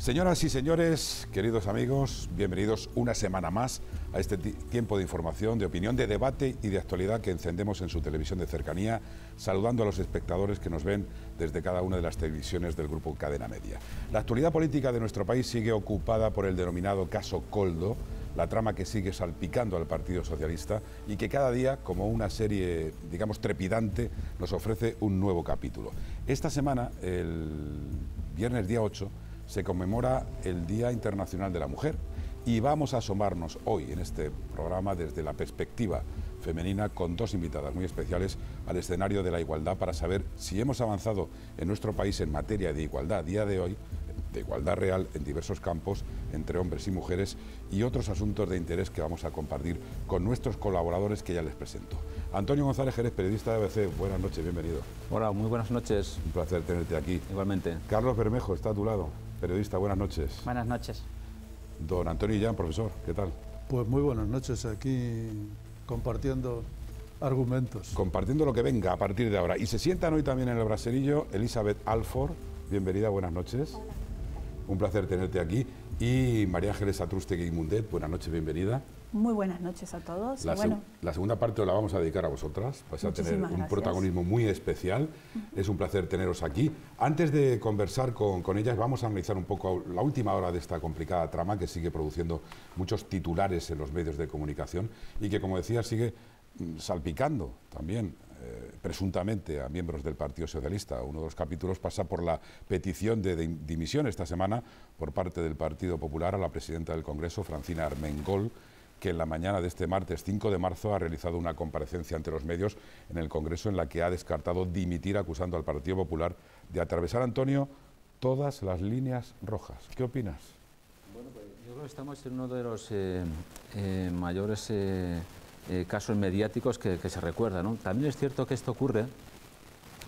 Señoras y señores, queridos amigos, bienvenidos una semana más a este tiempo de información, de opinión, de debate y de actualidad que encendemos en su televisión de cercanía, saludando a los espectadores que nos ven desde cada una de las televisiones del grupo Cadena Media. La actualidad política de nuestro país sigue ocupada por el denominado caso Coldo, la trama que sigue salpicando al Partido Socialista y que cada día, como una serie, digamos, trepidante, nos ofrece un nuevo capítulo. Esta semana, el viernes día 8, se conmemora el Día Internacional de la Mujer y vamos a asomarnos hoy en este programa desde la perspectiva femenina con dos invitadas muy especiales al escenario de la igualdad para saber si hemos avanzado en nuestro país en materia de igualdad a día de hoy de igualdad real en diversos campos entre hombres y mujeres y otros asuntos de interés que vamos a compartir con nuestros colaboradores que ya les presento. Antonio González Jerez, periodista de ABC, buenas noches, bienvenido. Hola, muy buenas noches. Un placer tenerte aquí. Igualmente. Carlos Bermejo está a tu lado periodista, buenas noches. Buenas noches. Don Antonio Illán, profesor, ¿qué tal? Pues muy buenas noches, aquí compartiendo argumentos. Compartiendo lo que venga a partir de ahora. Y se sientan hoy también en el braserillo Elizabeth Alford, bienvenida, buenas noches. Un placer tenerte aquí. Y María Ángeles Atruste Mundet, buenas noches, bienvenida. Muy buenas noches a todos. La, segunda parte la vamos a dedicar a vosotras. Vais a tener un protagonismo muy especial. Es un placer teneros aquí. Antes de conversar con, ellas, vamos a analizar un poco la última hora de esta complicada trama que sigue produciendo muchos titulares en los medios de comunicación y que, como decía, sigue mm, salpicando también eh, presuntamente a miembros del Partido Socialista. Uno de los capítulos pasa por la petición de dimisión esta semana por parte del Partido Popular a la presidenta del Congreso, Francina Armengol que en la mañana de este martes 5 de marzo ha realizado una comparecencia ante los medios en el Congreso en la que ha descartado dimitir acusando al Partido Popular de atravesar, Antonio, todas las líneas rojas. ¿Qué opinas? Bueno, pues yo creo que estamos en uno de los eh, eh, mayores eh, casos mediáticos que, se recuerdan. También es cierto que esto ocurre,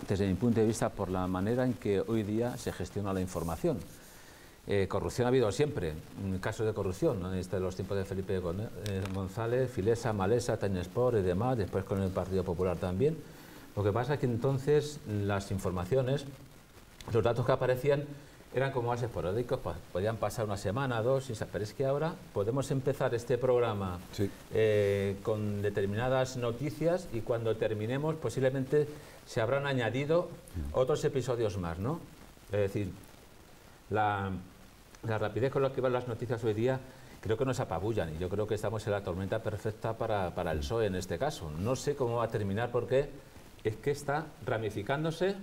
desde mi punto de vista, por la manera en que hoy día se gestiona la información. Eh, corrupción ha habido siempre, casos de corrupción, ¿no? Este, los tiempos de Felipe eh, González, Filesa, Malesa, Tañespor y demás, después con el Partido Popular también. Lo que pasa es que entonces las informaciones, los datos que aparecían eran como más esporádicos, podían pasar una semana, dos, y pero es que ahora podemos empezar este programa eh, con determinadas noticias y cuando terminemos posiblemente se habrán añadido otros episodios más, ¿no? Es decir, la, la rapidez con la que van las noticias hoy día creo que nos apabullan y yo creo que estamos en la tormenta perfecta para, el PSOE en este caso. No sé cómo va a terminar porque es que está ramificándose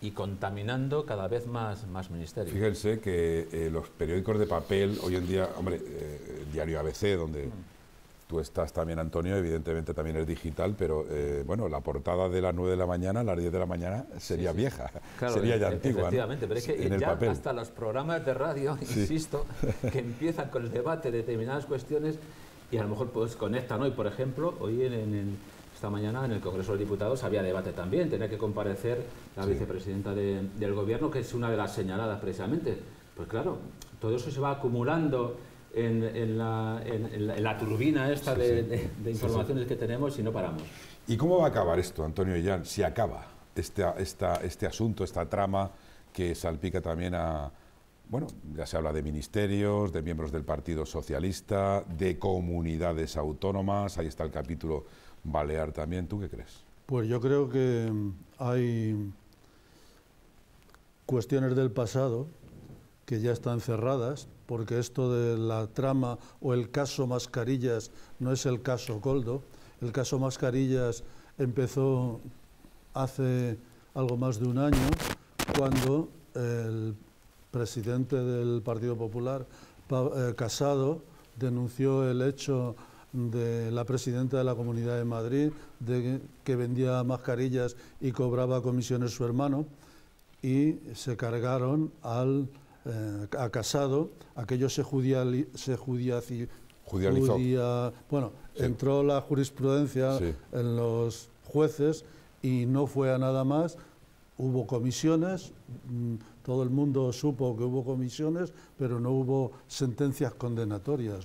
y contaminando cada vez más, más ministerios. Fíjense que eh, los periódicos de papel hoy en día, hombre, eh, el diario ABC, donde... Mm. Tú estás también, Antonio, evidentemente también es digital, pero eh, bueno, la portada de las 9 de la mañana las 10 de la mañana sería vieja, sería ya e-, antigua. Efectivamente, pero es que ya hasta los programas de radio, insisto, que empiezan con el debate de determinadas cuestiones y a lo mejor pues conectan hoy, por ejemplo, hoy en, esta mañana en el Congreso de Diputados había debate también, tenía que comparecer la vicepresidenta de, del Gobierno, que es una de las señaladas precisamente. Pues claro, todo eso se va acumulando en, la, turbina esta de, informaciones que tenemos y no paramos. ¿Y cómo va a acabar esto, Antonio Illán, si acaba este, esta, este asunto, esta trama que salpica también a... Bueno, ya se habla de ministerios, de miembros del Partido Socialista, de comunidades autónomas, ahí está el capítulo Balear también, ¿tú qué crees? Pues yo creo que mm, hay cuestiones del pasado que ya están cerradas porque esto de la trama o el caso Mascarillas no es el caso coldo El caso Mascarillas empezó hace algo más de un año cuando el presidente del Partido Popular, eh, Casado, denunció el hecho de la presidenta de la Comunidad de Madrid, de que vendía mascarillas y cobraba comisiones su hermano, y se cargaron al eh, a Casado, aquello se, se judiaci, judializó. bueno, entró la jurisprudencia en los jueces y no fue a nada más. Hubo comisiones, mm, todo el mundo supo que hubo comisiones, pero no hubo sentencias condenatorias.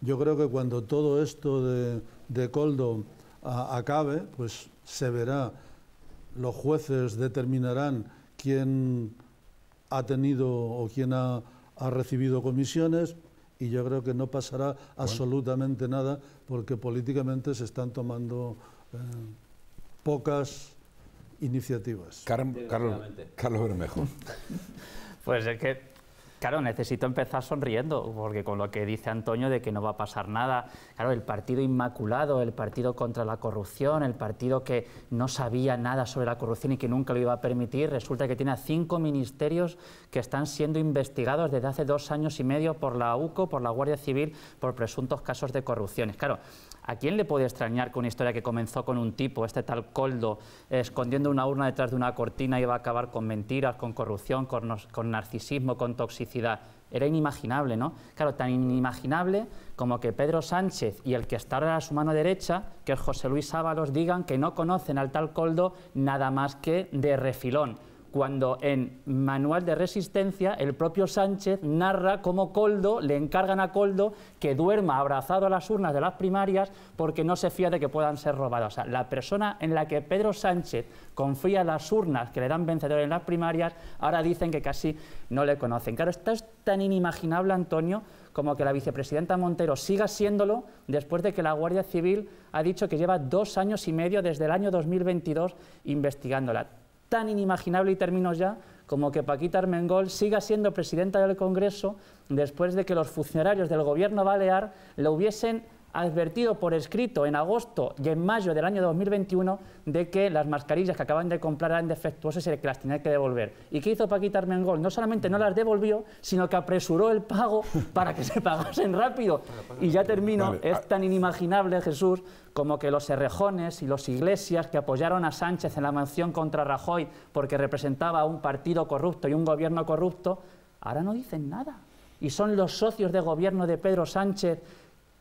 Yo creo que cuando todo esto de, Coldo acabe, pues se verá, los jueces determinarán quién ha tenido o quien ha, recibido comisiones y yo creo que no pasará absolutamente nada porque políticamente se están tomando eh, pocas iniciativas. Carlos, Carlos Bermejo. pues es que Claro, necesito empezar sonriendo, porque con lo que dice Antonio de que no va a pasar nada, claro, el partido inmaculado, el partido contra la corrupción, el partido que no sabía nada sobre la corrupción y que nunca lo iba a permitir, resulta que tiene cinco ministerios que están siendo investigados desde hace dos años y medio por la UCO, por la Guardia Civil, por presuntos casos de corrupciones. Claro, ¿A quién le puede extrañar que una historia que comenzó con un tipo, este tal Coldo, escondiendo una urna detrás de una cortina, iba a acabar con mentiras, con corrupción, con, narcisismo, con toxicidad? Era inimaginable, ¿no? Claro, tan inimaginable como que Pedro Sánchez y el que está ahora a su mano derecha, que es José Luis Ábalos, digan que no conocen al tal Coldo nada más que de refilón cuando en Manual de Resistencia el propio Sánchez narra cómo Coldo le encargan a Coldo que duerma abrazado a las urnas de las primarias porque no se fía de que puedan ser robadas. O sea, la persona en la que Pedro Sánchez confía las urnas que le dan vencedor en las primarias, ahora dicen que casi no le conocen. Claro, esto es tan inimaginable, Antonio, como que la vicepresidenta Montero siga siéndolo después de que la Guardia Civil ha dicho que lleva dos años y medio desde el año 2022 investigándola tan inimaginable, y termino ya, como que Paquita Armengol siga siendo presidenta del Congreso después de que los funcionarios del gobierno balear lo hubiesen advertido por escrito en agosto y en mayo del año 2021 de que las mascarillas que acaban de comprar eran defectuosas y que las tenía que devolver. ¿Y qué hizo Paquita Armengol? No solamente no las devolvió, sino que apresuró el pago para que se pagasen rápido. Y ya termino, es ah. tan inimaginable, Jesús, como que los Serrejones y los Iglesias que apoyaron a Sánchez en la mansión contra Rajoy porque representaba a un partido corrupto y un gobierno corrupto, ahora no dicen nada. Y son los socios de gobierno de Pedro Sánchez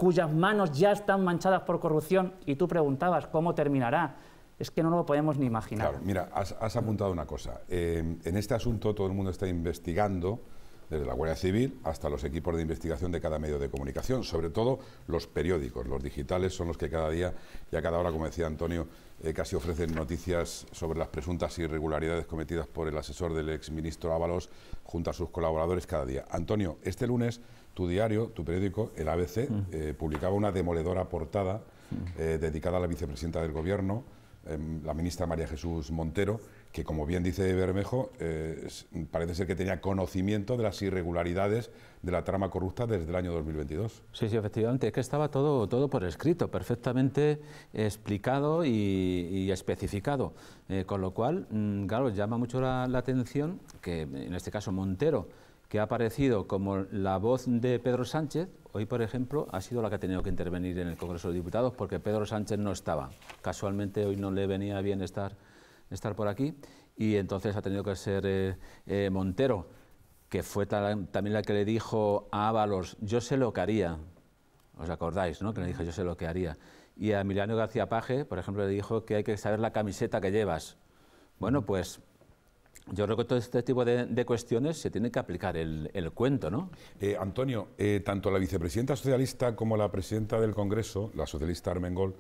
cuyas manos ya están manchadas por corrupción, y tú preguntabas cómo terminará, es que no lo podemos ni imaginar. Claro, mira, has, apuntado una cosa. en este asunto todo el mundo está investigando, desde la Guardia Civil hasta los equipos de investigación de cada medio de comunicación, sobre todo los periódicos, los digitales son los que cada día y a cada hora, como decía Antonio, eh, casi ofrecen noticias sobre las presuntas irregularidades cometidas por el asesor del exministro Ábalos junto a sus colaboradores cada día. Antonio, este lunes tu diario, tu periódico, el ABC, mm. eh, publicaba una demoledora portada mm. eh, dedicada a la vicepresidenta del Gobierno, em, la ministra María Jesús Montero, que como bien dice Bermejo, eh, parece ser que tenía conocimiento de las irregularidades de la trama corrupta desde el año 2022. Sí, sí, efectivamente, es que estaba todo, todo por escrito, perfectamente explicado y, especificado, con lo cual, mm, claro, llama mucho la atención que en este caso Montero, que ha aparecido como la voz de Pedro Sánchez, hoy, por ejemplo, ha sido la que ha tenido que intervenir en el Congreso de Diputados porque Pedro Sánchez no estaba. Casualmente hoy no le venía bien estar, estar por aquí y entonces ha tenido que ser eh, eh, Montero, que fue también la que le dijo a Ábalos, yo sé lo que haría. ¿Os acordáis, no? Que le dije yo sé lo que haría. Y a Emiliano García Paje, por ejemplo, le dijo que hay que saber la camiseta que llevas. Bueno, pues yo creo que todo este tipo de, cuestiones se tiene que aplicar el, cuento, ¿no? Eh, Antonio, eh, tanto la vicepresidenta socialista como la presidenta del Congreso, la socialista Armengol,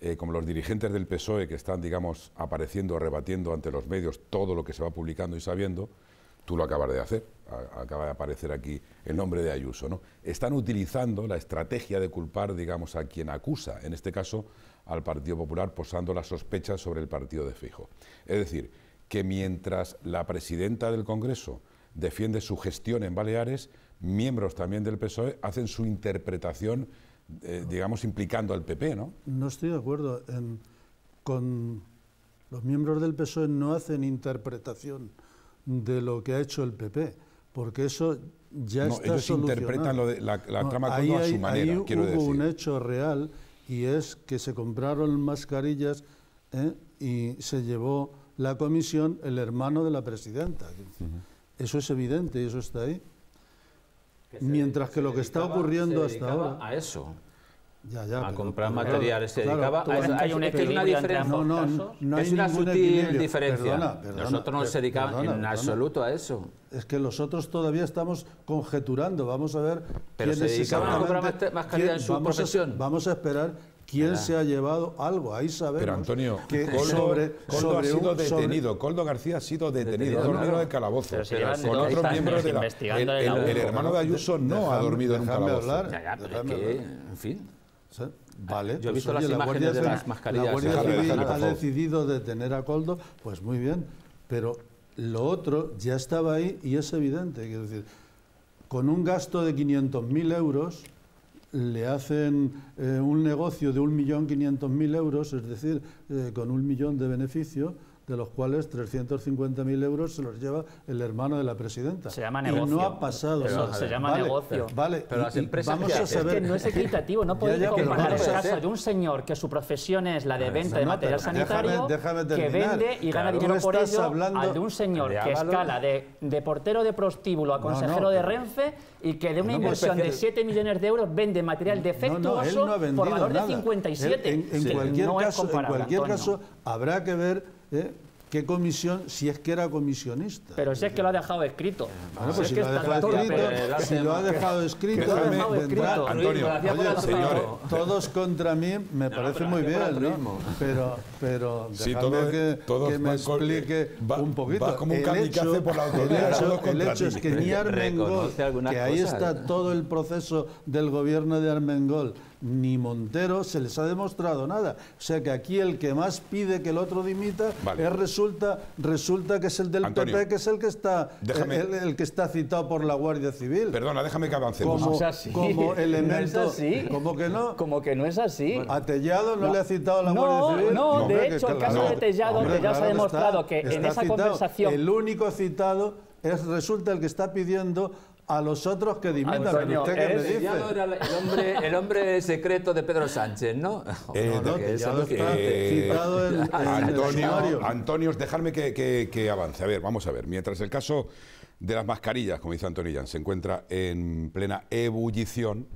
eh, como los dirigentes del PSOE que están, digamos, apareciendo, rebatiendo ante los medios todo lo que se va publicando y sabiendo, tú lo acabas de hacer, acaba de aparecer aquí el nombre de Ayuso, ¿no? Están utilizando la estrategia de culpar, digamos, a quien acusa, en este caso al Partido Popular, posando las sospechas sobre el partido de Fijo. Es decir, que mientras la presidenta del Congreso defiende su gestión en Baleares, miembros también del PSOE hacen su interpretación, eh, digamos, implicando al PP, ¿no? No estoy de acuerdo. Em, con los miembros del PSOE no hacen interpretación de lo que ha hecho el PP, porque eso ya no, ellos interpretan la, trama a su manera, ahí hubo un hecho real y es que se compraron mascarillas ¿eh? y se llevó la comisión el hermano de la presidenta. Eso es evidente, y eso está ahí. Mientras que lo que está ocurriendo hasta ahora... A eso. a comprar materiales, se dedicaba hay, un una diferencia, no, no, no, hay es una sutil diferencia. Nosotros no nos dedicamos en absoluto a eso. Es que nosotros todavía estamos conjeturando, vamos a ver pero se dedicaban a comprar más, más calidad quién, en su vamos a esperar quién se ha llevado algo. Ahí sabemos. Pero Antonio, que Coldo, ha sido detenido. Coldo García ha sido detenido. ha dormido de calabozo. Pero con otros miembros de la. El, hermano de Ayuso no ha dormido en un calabozo. ya, ya, que, en fin. Vale, yo he visto pues las imágenes de las mascarillas. La Guardia Civil ha decidido detener a Coldo, pues muy bien, pero lo otro ya estaba ahí y es evidente. Quiero decir, con un gasto de 500.000 euros, le hacen eh, un negocio de 1.500.000 euros, es decir, eh, con un millón de beneficios, de los cuales 350.000 euros se los lleva el hermano de la presidenta. Se llama negocio. Y no ha pasado Se llama vale, negocio. Vale, pero las empresas vamos a saber... es que no es equitativo, no podemos comparar el caso de un señor que su profesión es la de venta de material sanitario, que vende y gana dinero por ello, al de un señor que escala de, de portero de prostíbulo a consejero de Renfe y que de una inversión de 7 millones de euros vende material defectuoso por valor de 57. en, cualquier caso, en cualquier caso, habrá que ver ¿Eh? ¿Qué comisión, si es que era comisionista? Pero si es que lo ha dejado escrito. si, lo ha dejado escrito, si lo ha dejado escrito, Antonio, Todos contra mí me parece muy bien, ¿no? Pero, pero que, me explique eh, un poquito. como un por la autoridad. El hecho, es que ni Armengol, que ahí está todo el proceso del gobierno de Armengol, ni Montero se les ha demostrado nada. O sea que aquí el que más pide que el otro dimita es, resulta, resulta que es el del Antonio, que es el que está el, que está citado por la Guardia Civil. Perdona, déjame que avance. Como, como elemento. como que no. Como que no es así. a Tellado no, le ha citado la Guardia Civil. No, no, de hecho, el caso de Tellado, ya se ha demostrado que en esa conversación. El único citado resulta el que está pidiendo a los otros que ah, dimitan. el, hombre, secreto de Pedro Sánchez, ¿no? Antonio, Antonio, que, avance. A ver, vamos a ver. Mientras el caso de las mascarillas, como dice Antonio se encuentra en plena ebullición,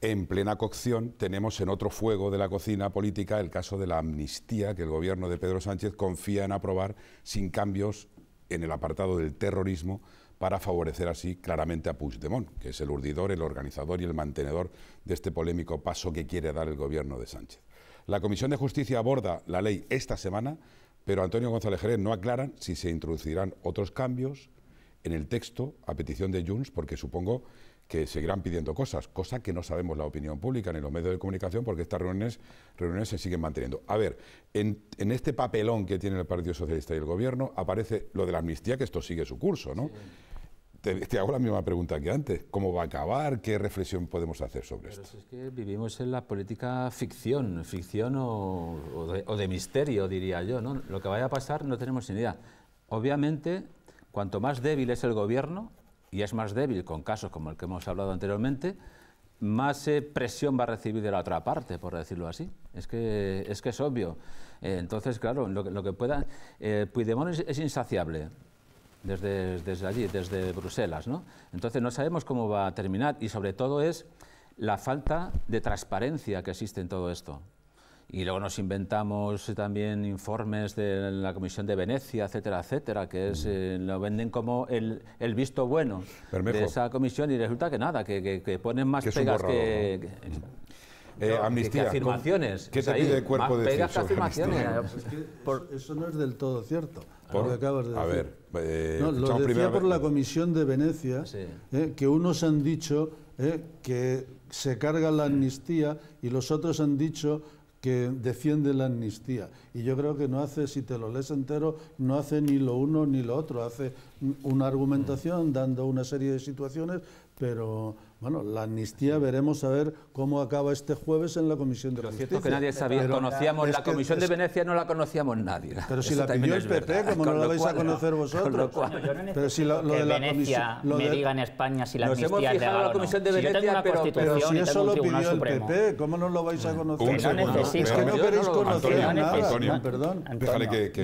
en plena cocción, tenemos en otro fuego de la cocina política el caso de la amnistía que el gobierno de Pedro Sánchez confía en aprobar sin cambios en el apartado del terrorismo para favorecer así claramente a Puigdemont, que es el urdidor, el organizador y el mantenedor de este polémico paso que quiere dar el gobierno de Sánchez. La Comisión de Justicia aborda la ley esta semana, pero Antonio González Jerez no aclara... si se introducirán otros cambios en el texto a petición de Junts, porque supongo que seguirán pidiendo cosas, cosa que no sabemos la opinión pública ni los medios de comunicación, porque estas reuniones, se siguen manteniendo. A ver, en, este papelón que tiene el Partido Socialista y el Gobierno aparece lo de la amnistía, que esto sigue su curso, ¿no? Te, hago la misma pregunta que antes. ¿Cómo va a acabar? ¿Qué reflexión podemos hacer sobre Pero esto? es que vivimos en la política ficción, ficción o, de, misterio, diría yo. ¿no? Lo que vaya a pasar no tenemos ni idea. Obviamente, cuanto más débil es el gobierno, y es más débil con casos como el que hemos hablado anteriormente, más eh, presión va a recibir de la otra parte, por decirlo así. Es que es, que es obvio. Eh, entonces, claro, lo, que pueda... Eh, es insaciable desde, desde allí, desde Bruselas. ¿no? Entonces no sabemos cómo va a terminar y sobre todo es la falta de transparencia que existe en todo esto. Y luego nos inventamos también informes de la Comisión de Venecia, etcétera, etcétera, que es, mm. eh, lo venden como el, el visto bueno de esa comisión y resulta que nada, que, que, ponen más que pegas que, eh, amnistía. ¿Qué afirmaciones? ¿Qué te pide el cuerpo de Cid eso, no es del todo cierto, lo que acabas de A ver, eh, lo decía por la Comisión de Venecia, eh, que unos han dicho que se carga la amnistía y los otros han dicho que defiende la amnistía. Y yo creo que no hace, si te lo lees entero, no hace ni lo uno ni lo otro. Hace una argumentación dando una serie de situaciones, pero bueno, la amnistía veremos a ver cómo acaba este jueves en la Comisión de la Justicia. cierto que nadie sabía, conocíamos la Comisión de Venecia, no la conocíamos nadie. Pero si la pidió el PP, como no la vais a conocer vosotros. pero si lo, que de Venecia me diga en España si la amnistía hemos fijado legal la Comisión pero, si eso lo pidió el PP, ¿cómo no lo vais a conocer? Es que no queréis conocer nada. Perdón.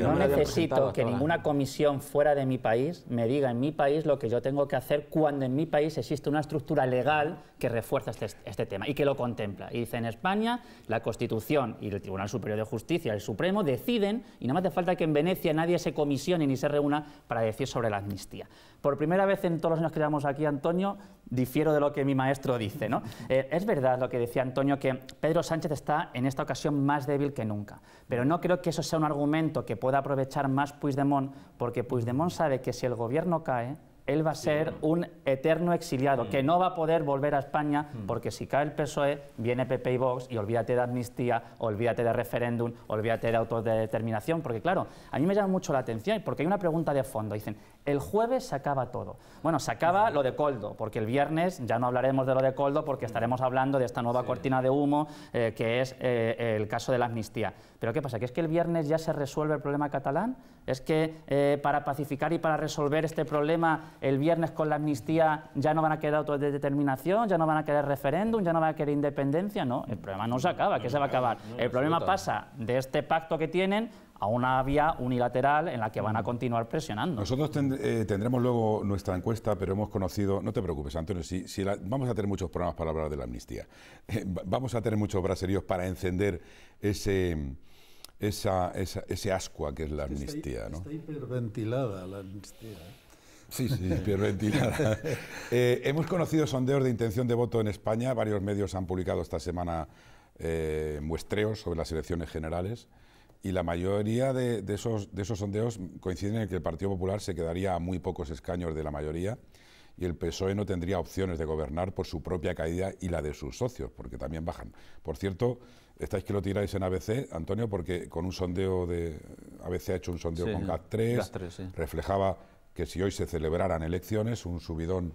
No necesito que ninguna comisión fuera de mi país me diga en mi país lo que yo tengo que hacer cuando en mi país existe una estructura legal que refuerza este, este, tema y que lo contempla. Y dice, en España la Constitución y el Tribunal Superior de Justicia, el Supremo, deciden, y no más hace falta que en Venecia nadie se comisione ni se reúna para decir sobre la amnistía. Por primera vez en todos los años que llevamos aquí, Antonio, difiero de lo que mi maestro dice. ¿no? Eh, es verdad lo que decía Antonio, que Pedro Sánchez está en esta ocasión más débil que nunca, pero no creo que eso sea un argumento que pueda aprovechar más Puigdemont, porque Puigdemont sabe que si el gobierno cae, él va a ser un eterno exiliado, que mm. no va a poder volver a España, mm. porque si cae el PSOE, viene PP y Vox, y olvídate de amnistía, olvídate de referéndum, olvídate de autodeterminación, porque claro, a mí me llama mucho la atención, porque hay una pregunta de fondo, dicen, el jueves se acaba todo. Bueno, se acaba lo de Coldo, porque el viernes ya no hablaremos de lo de Coldo, porque estaremos hablando de esta nueva cortina de humo, eh, que es eh, el caso de la amnistía. Pero ¿qué pasa? ¿Que es que el viernes ya se resuelve el problema catalán? es que eh, para pacificar y para resolver este problema el viernes con la amnistía ya no van a quedar autodeterminación, ya no van a quedar referéndum, ya no van a quedar independencia. No, el problema no se acaba, que se va a acabar. el problema pasa de este pacto que tienen a una vía unilateral en la que van a mm. continuar presionando. Nosotros eh, tendremos luego nuestra encuesta, pero hemos conocido, no te preocupes Antonio, si, vamos a tener muchos programas para hablar de la amnistía, eh, vamos a tener muchos braseríos para encender ese esa, esa, ese ascua que es la amnistía. Está, ¿no? está hiperventilada la amnistía. ¿eh? Sí, sí, hiperventilada. Eh, hemos conocido sondeos de intención de voto en España. Varios medios han publicado esta semana eh, muestreos sobre las elecciones generales y la mayoría de, esos, de esos sondeos coinciden en que el Partido Popular se quedaría a muy pocos escaños de la mayoría y el PSOE no tendría opciones de gobernar por su propia caída y la de sus socios, porque también bajan. Por cierto, estáis que lo tiráis en ABC, Antonio, porque con un sondeo de. ABC ha hecho un sondeo con GAT3, reflejaba que si hoy se celebraran elecciones, un subidón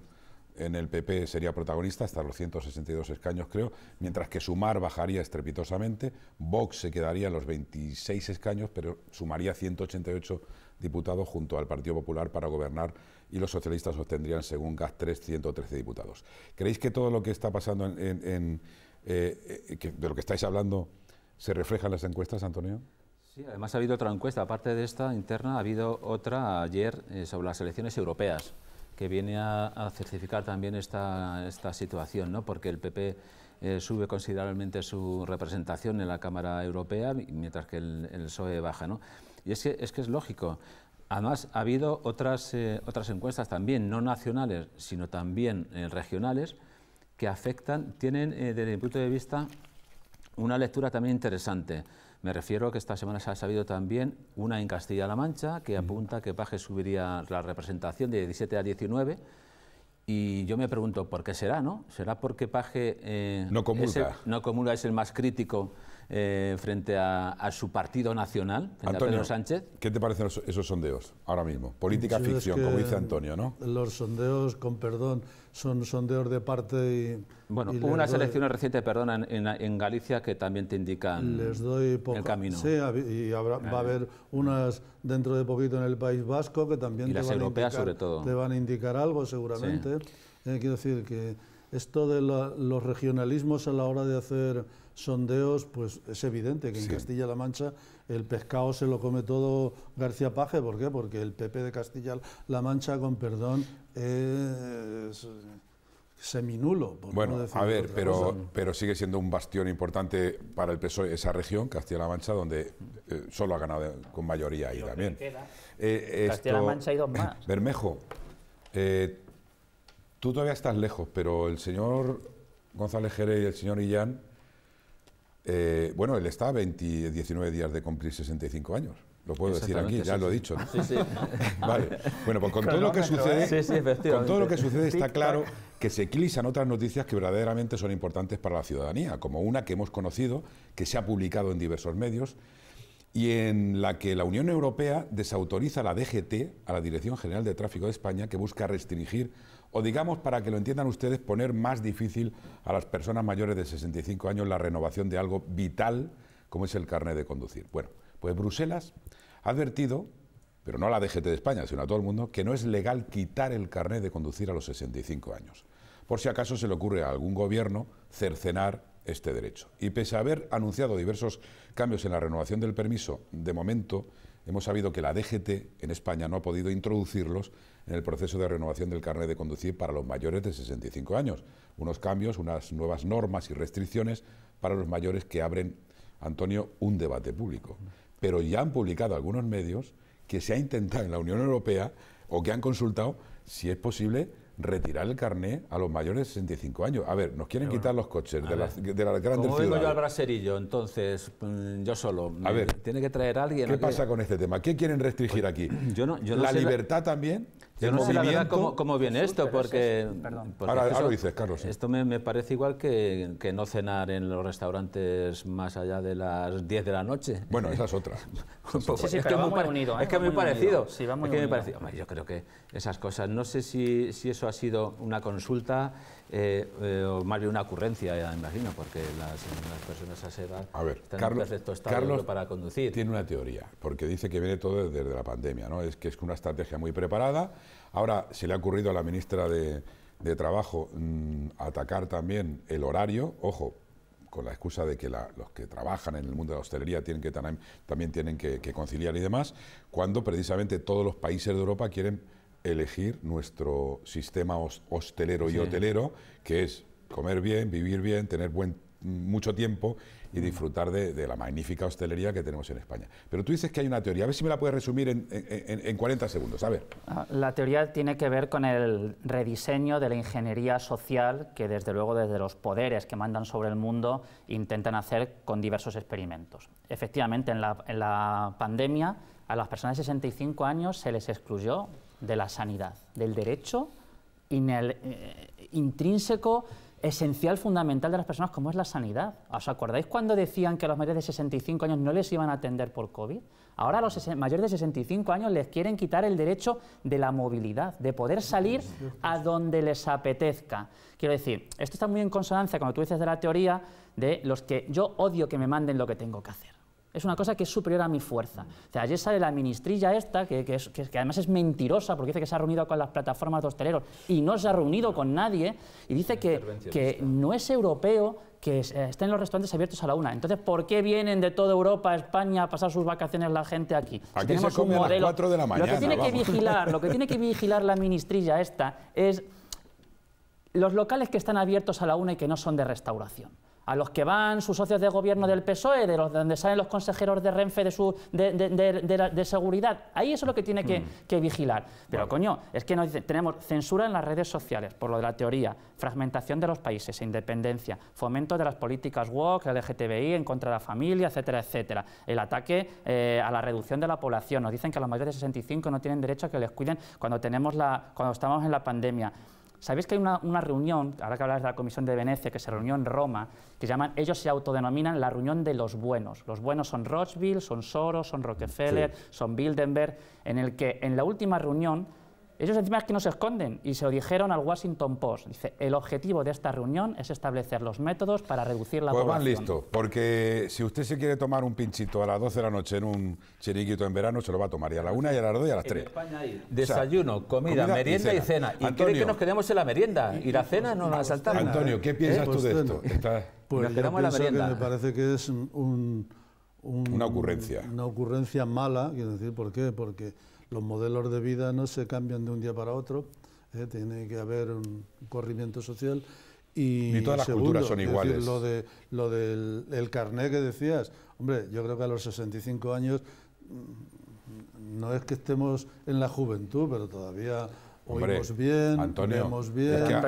en el PP sería protagonista, hasta los 162 escaños creo, mientras que Sumar bajaría estrepitosamente, Vox se quedaría en los 26 escaños, pero sumaría 188 diputados junto al Partido Popular para gobernar y los socialistas obtendrían, según GAS3, 113 diputados. ¿Creéis que todo lo que está pasando en eh, eh, de lo que estáis hablando, ¿se reflejan las encuestas, Antonio? Sí, además ha habido otra encuesta, aparte de esta interna, ha habido otra ayer eh, sobre las elecciones europeas, que viene a, certificar también esta, situación, ¿no? porque el PP sube considerablemente su representación en la Cámara Europea, mientras que el, PSOE baja. Y es que, es lógico. Además, ha habido otras, otras encuestas también, no nacionales, sino también regionales, que afectan, tienen eh, desde mi punto de vista una lectura también interesante. Me refiero a que esta semana se ha sabido también una en Castilla-La Mancha que mm. apunta que Paje subiría la representación de 17 a 19. Y yo me pregunto, ¿por qué será? ¿no? ¿Será porque Paje eh, no, comulga. no es el más crítico eh, frente a, su partido nacional, Antonio, Sánchez. ¿Qué te parecen esos sondeos ahora mismo? Política ficción, como dice Antonio, ¿no? Los sondeos, con perdón, son sondeos de parte y. Bueno, hubo unas elecciones recientes, perdón... en, Galicia que también te indican les doy por el camino. Sí, y habrá, va a haber unas dentro de poquito en el País Vasco que también y te, van sobre todo. te van a indicar algo, seguramente. Eh, quiero decir que esto de los regionalismos a la hora de hacer sondeos, pues es evidente que en Castilla-La Mancha el pescado se lo come todo García Paje. ¿Por qué? Porque el PP de Castilla-La Mancha, con perdón, es eh, seminulo. bueno, a ver, pero, pero sigue siendo un bastión importante para el PSOE esa región, Castilla-La Mancha, donde eh, solo ha ganado con mayoría ahí también. Eh, Castilla-La Mancha y dos más. Bermejo, tú todavía estás lejos, pero el señor González Jerez y el señor Illán eh, bueno, él está a 19 días de cumplir 65 años. Lo puedo decir aquí, ya lo he dicho. Sí, sí. vale. Bueno, pues con todo lo que sucede, ¿eh? con todo lo que sucede está claro que se eclipsan otras noticias que verdaderamente son importantes para la ciudadanía, como una que hemos conocido, que se ha publicado en diversos medios y en la que la Unión Europea desautoriza a la DGT, a la Dirección General de Tráfico de España, que busca restringir o digamos, para que lo entiendan ustedes, poner más difícil a las personas mayores de 65 años la renovación de algo vital como es el carnet de conducir. Bueno, pues Bruselas ha advertido, pero no a la DGT de España, sino a todo el mundo, que no es legal quitar el carnet de conducir a los 65 años, por si acaso se le ocurre a algún gobierno cercenar este derecho. Y pese a haber anunciado diversos cambios en la renovación del permiso, de momento hemos sabido que la DGT en España no ha podido introducirlos en el proceso de renovación del carnet de conducir para los mayores de 65 años. Unos cambios, unas nuevas normas y restricciones para los mayores que abren, Antonio, un debate público. Pero ya han publicado algunos medios que se ha intentado en la Unión Europea o que han consultado si es posible retirar el carnet a los mayores de 65 años. A ver, nos quieren quitar los coches de las, de las, grandes yo al braserillo, entonces, mm, yo solo. A ver, tiene que traer alguien. ¿Qué pasa con este tema? ¿Qué quieren restringir aquí? Yo no, ¿La libertad también? Yo no sé la verdad cómo, viene esto, porque... ahora, eso, lo dices, Carlos. Esto me, me, parece igual que, que, no cenar en los restaurantes más allá de las 10 de la noche. Bueno, esas es otra. es que muy Es muy parecido. yo creo que esas cosas... No sé si, si eso ha sido una consulta eh, eh, o más bien una ocurrencia, ya imagino, porque las, personas a esa a ver, están Carlos, en para conducir. Tiene una teoría, porque dice que viene todo desde la pandemia, ¿no? Es que es una estrategia muy preparada. Ahora se le ha ocurrido a la ministra de, Trabajo mm, atacar también el horario, ojo, con la excusa de que los que trabajan en el mundo de la hostelería tienen que también tienen que conciliar y demás, cuando precisamente todos los países de Europa quieren elegir nuestro sistema hostelero y hotelero, que es comer bien, vivir bien, tener buen, mm, mucho tiempo y mm. disfrutar de, la magnífica hostelería que tenemos en España. Pero tú dices que hay una teoría, a ver si me la puedes resumir en, 40 segundos, a ver. Ah, la teoría tiene que ver con el rediseño de la ingeniería social que desde luego desde los poderes que mandan sobre el mundo intentan hacer con diversos experimentos. Efectivamente, en la, en la pandemia a las personas de 65 años se les excluyó de la sanidad, del derecho eh, intrínseco, esencial, fundamental de las personas, como es la sanidad. ¿Os acordáis cuando decían que a los mayores de 65 años no les iban a atender por COVID? Ahora a los mayores de 65 años les quieren quitar el derecho de la movilidad, de poder salir a donde les apetezca. Quiero decir, esto está muy en consonancia cuando tú dices de la teoría de los que yo odio que me manden lo que tengo que hacer es una cosa que es superior a mi fuerza. O sea, ayer sale la ministrilla esta, que, además es mentirosa, porque dice que se ha reunido con las plataformas de hosteleros y no se ha reunido con nadie, y dice que, no es europeo que eh, estén los restaurantes abiertos a la una. Entonces, ¿por qué vienen de toda Europa a España a pasar sus vacaciones la gente aquí? aquí se modelo, a las 4 de la mañana. Lo tiene que vigilar, lo que tiene que vigilar la ministrilla esta es los locales que están abiertos a la una y que no son de restauración a los que van sus socios de gobierno del PSOE, de los donde salen los consejeros de Renfe de, su, de, de, de, seguridad. Ahí eso es lo que tiene que, mm. vigilar. Pero coño, es que nos dicen, tenemos censura en las redes sociales por lo de la teoría, fragmentación de los países, independencia, fomento de las políticas woke, LGTBI, en contra de la familia, etcétera, etcétera. El ataque eh, a la reducción de la población. Nos dicen que a los mayores de 65 no tienen derecho a que les cuiden cuando, tenemos la, cuando estamos en la pandemia. ¿Sabéis que hay una, reunión, ahora que hablas de la Comisión de Venecia, que se reunió en Roma, que llaman, ellos se autodenominan la reunión de los buenos? Los buenos son Rothschild, son Soros, son Rockefeller, son Bilderberg, en el que en la última reunión ellos encima es que no se esconden y se lo dijeron al Washington Post. Dice, el objetivo de esta reunión es establecer los métodos para reducir la pues población. Pues van listo, porque si usted se quiere tomar un pinchito a las 12 de la noche en un chiriquito en verano, se lo va a tomar y a la 1 y a las 2 y a las 3. desayuno, comida, merienda y cena. Y, qué que nos quedemos en la merienda y la cena no la pues, saltamos. Antonio, ¿qué piensas eh, tú de pues, esto? Pues nos quedamos en la merienda. me parece que es una ocurrencia. Una ocurrencia mala, quiero decir, ¿por qué? Porque los modelos de vida no se cambian de un día para otro, ¿eh? tiene que haber un corrimiento social. Y todas las culturas son iguales. lo, de, lo del carné que decías, hombre, yo creo que a los 65 años mm, no es que estemos en la juventud, pero todavía Hombre, bien, Antonio,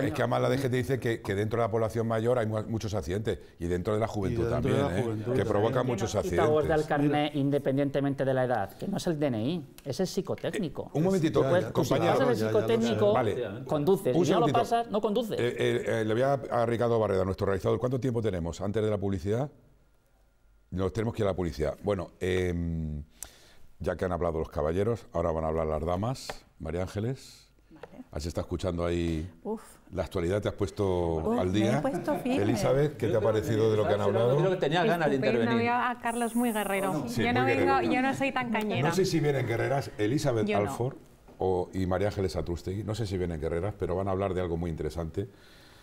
Es que, a mala además la dice que, dentro de la población mayor hay muchos accidentes y dentro de la juventud también, ¿eh? que provoca muchos accidentes. del carnet independientemente de la edad, que no es el DNI, es el psicotécnico. Eh, un momentito, compañero. Si pasas el psicotécnico, vale. conduces. si no lo pasas, no conduce. Eh, le voy a, a Ricardo Barreda, nuestro realizador. ¿Cuánto tiempo tenemos antes de la publicidad? Nos tenemos que ir a la publicidad. Bueno, em, ya que han hablado los caballeros, ahora van a hablar las damas. María Ángeles. Así está escuchando ahí la actualidad, te has puesto al día. Elizabeth, ¿qué te ha parecido de lo que han hablado? Yo creo que tenía ganas de intervenir. No a Carlos muy guerrero. yo, no soy tan cañera. No sé si vienen guerreras Elizabeth Alford y María Ángeles Atrustegui, no sé si vienen guerreras, pero van a hablar de algo muy interesante.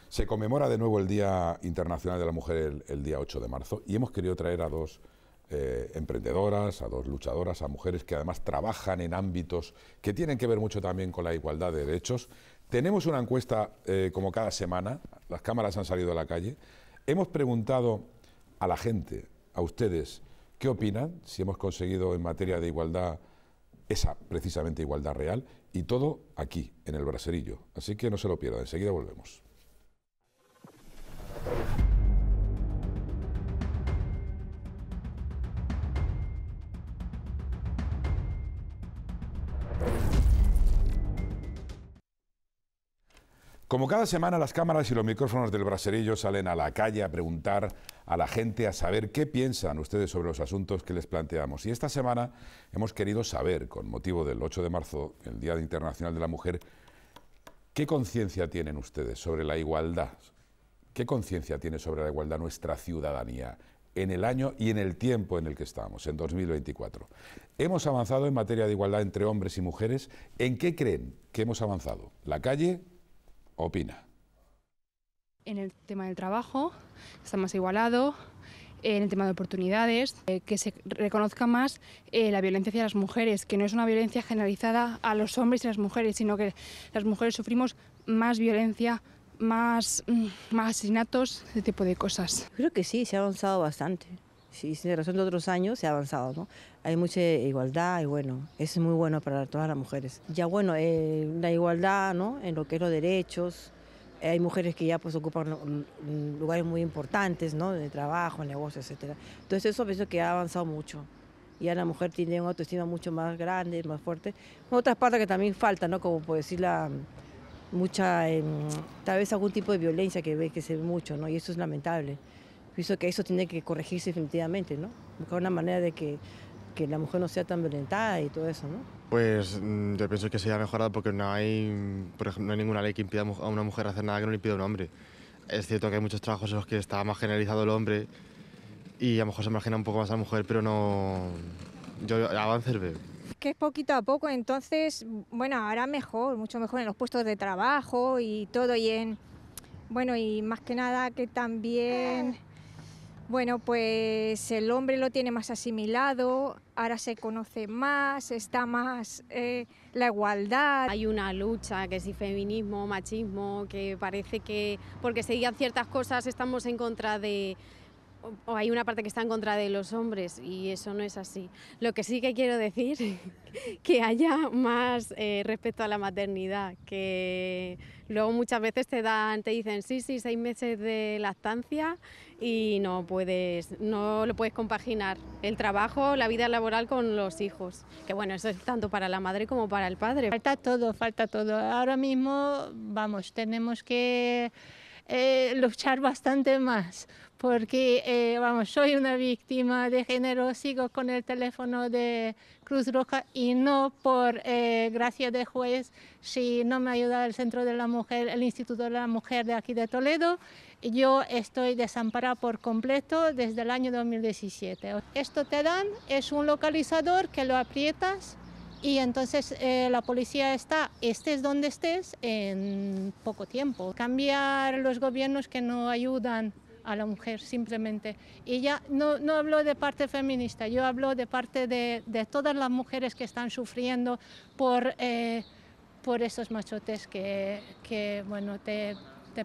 Se conmemora de nuevo el Día Internacional de la Mujer el, el día 8 de marzo y hemos querido traer a dos eh, emprendedoras, a dos luchadoras, a mujeres que además trabajan en ámbitos que tienen que ver mucho también con la igualdad de derechos. Tenemos una encuesta eh, como cada semana, las cámaras han salido a la calle. Hemos preguntado a la gente, a ustedes, qué opinan, si hemos conseguido en materia de igualdad esa precisamente igualdad real, y todo aquí, en el braserillo. Así que no se lo pierdan, enseguida volvemos. Como cada semana las cámaras y los micrófonos del braserillo salen a la calle a preguntar a la gente, a saber qué piensan ustedes sobre los asuntos que les planteamos. Y esta semana hemos querido saber, con motivo del 8 de marzo, el Día Internacional de la Mujer, qué conciencia tienen ustedes sobre la igualdad, qué conciencia tiene sobre la igualdad nuestra ciudadanía, en el año y en el tiempo en el que estamos, en 2024. ¿Hemos avanzado en materia de igualdad entre hombres y mujeres? ¿En qué creen que hemos avanzado? La calle opina. En el tema del trabajo está más igualado, en el tema de oportunidades, eh, que se reconozca más eh, la violencia hacia las mujeres, que no es una violencia generalizada a los hombres y las mujeres, sino que las mujeres sufrimos más violencia más, mm, más asesinatos, ese tipo de cosas. Creo que sí, se ha avanzado bastante. si sin razón de otros años se ha avanzado, ¿no? Hay mucha igualdad y bueno, es muy bueno para todas las mujeres. Ya bueno, eh, la igualdad, ¿no? En lo que es los derechos, eh, hay mujeres que ya pues ocupan mm, lugares muy importantes, ¿no? De trabajo, en negocios, etcétera. Entonces eso pienso que ha avanzado mucho. Ya la mujer tiene una autoestima mucho más grande, más fuerte. Otras partes que también faltan, ¿no? Como puede decir la mucha, em, tal vez algún tipo de violencia que que se ve mucho, ¿no? Y eso es lamentable. Pienso que eso tiene que corregirse definitivamente, ¿no? Buscar una manera de que, la mujer no sea tan violentada y todo eso, ¿no? Pues mm, yo pienso que se ha mejorado porque no hay, por ejemplo, no hay ninguna ley que impida a una mujer hacer nada que no le impida a un hombre. Es cierto que hay muchos trabajos en los que está más generalizado el hombre y a lo mejor se imagina un poco más a la mujer, pero no... Yo el veo que es poquito a poco, entonces, bueno, ahora mejor, mucho mejor en los puestos de trabajo y todo, y en, bueno, y más que nada que también, ah. bueno, pues el hombre lo tiene más asimilado, ahora se conoce más, está más eh, la igualdad. Hay una lucha que si feminismo, machismo, que parece que porque se digan ciertas cosas estamos en contra de o hay una parte que está en contra de los hombres y eso no es así. Lo que sí que quiero decir, que haya más eh, respecto a la maternidad, que luego muchas veces te dan, te dicen, sí, sí, seis meses de lactancia y no puedes, no lo puedes compaginar el trabajo, la vida laboral con los hijos. Que bueno, eso es tanto para la madre como para el padre. Falta todo, falta todo. Ahora mismo, vamos, tenemos que eh, luchar bastante más porque eh, vamos, soy una víctima de género, sigo con el teléfono de Cruz Roja y no por eh, gracia de juez, si no me ayuda el Centro de la Mujer, el Instituto de la Mujer de aquí de Toledo, yo estoy desamparada por completo desde el año 2017. Esto te dan, es un localizador que lo aprietas y entonces eh, la policía está, estés donde estés, en poco tiempo. Cambiar los gobiernos que no ayudan a la mujer, simplemente. Y ya no, hablo de parte feminista, yo hablo de parte de, todas las mujeres que están sufriendo por, eh, por esos machotes que, bueno, te,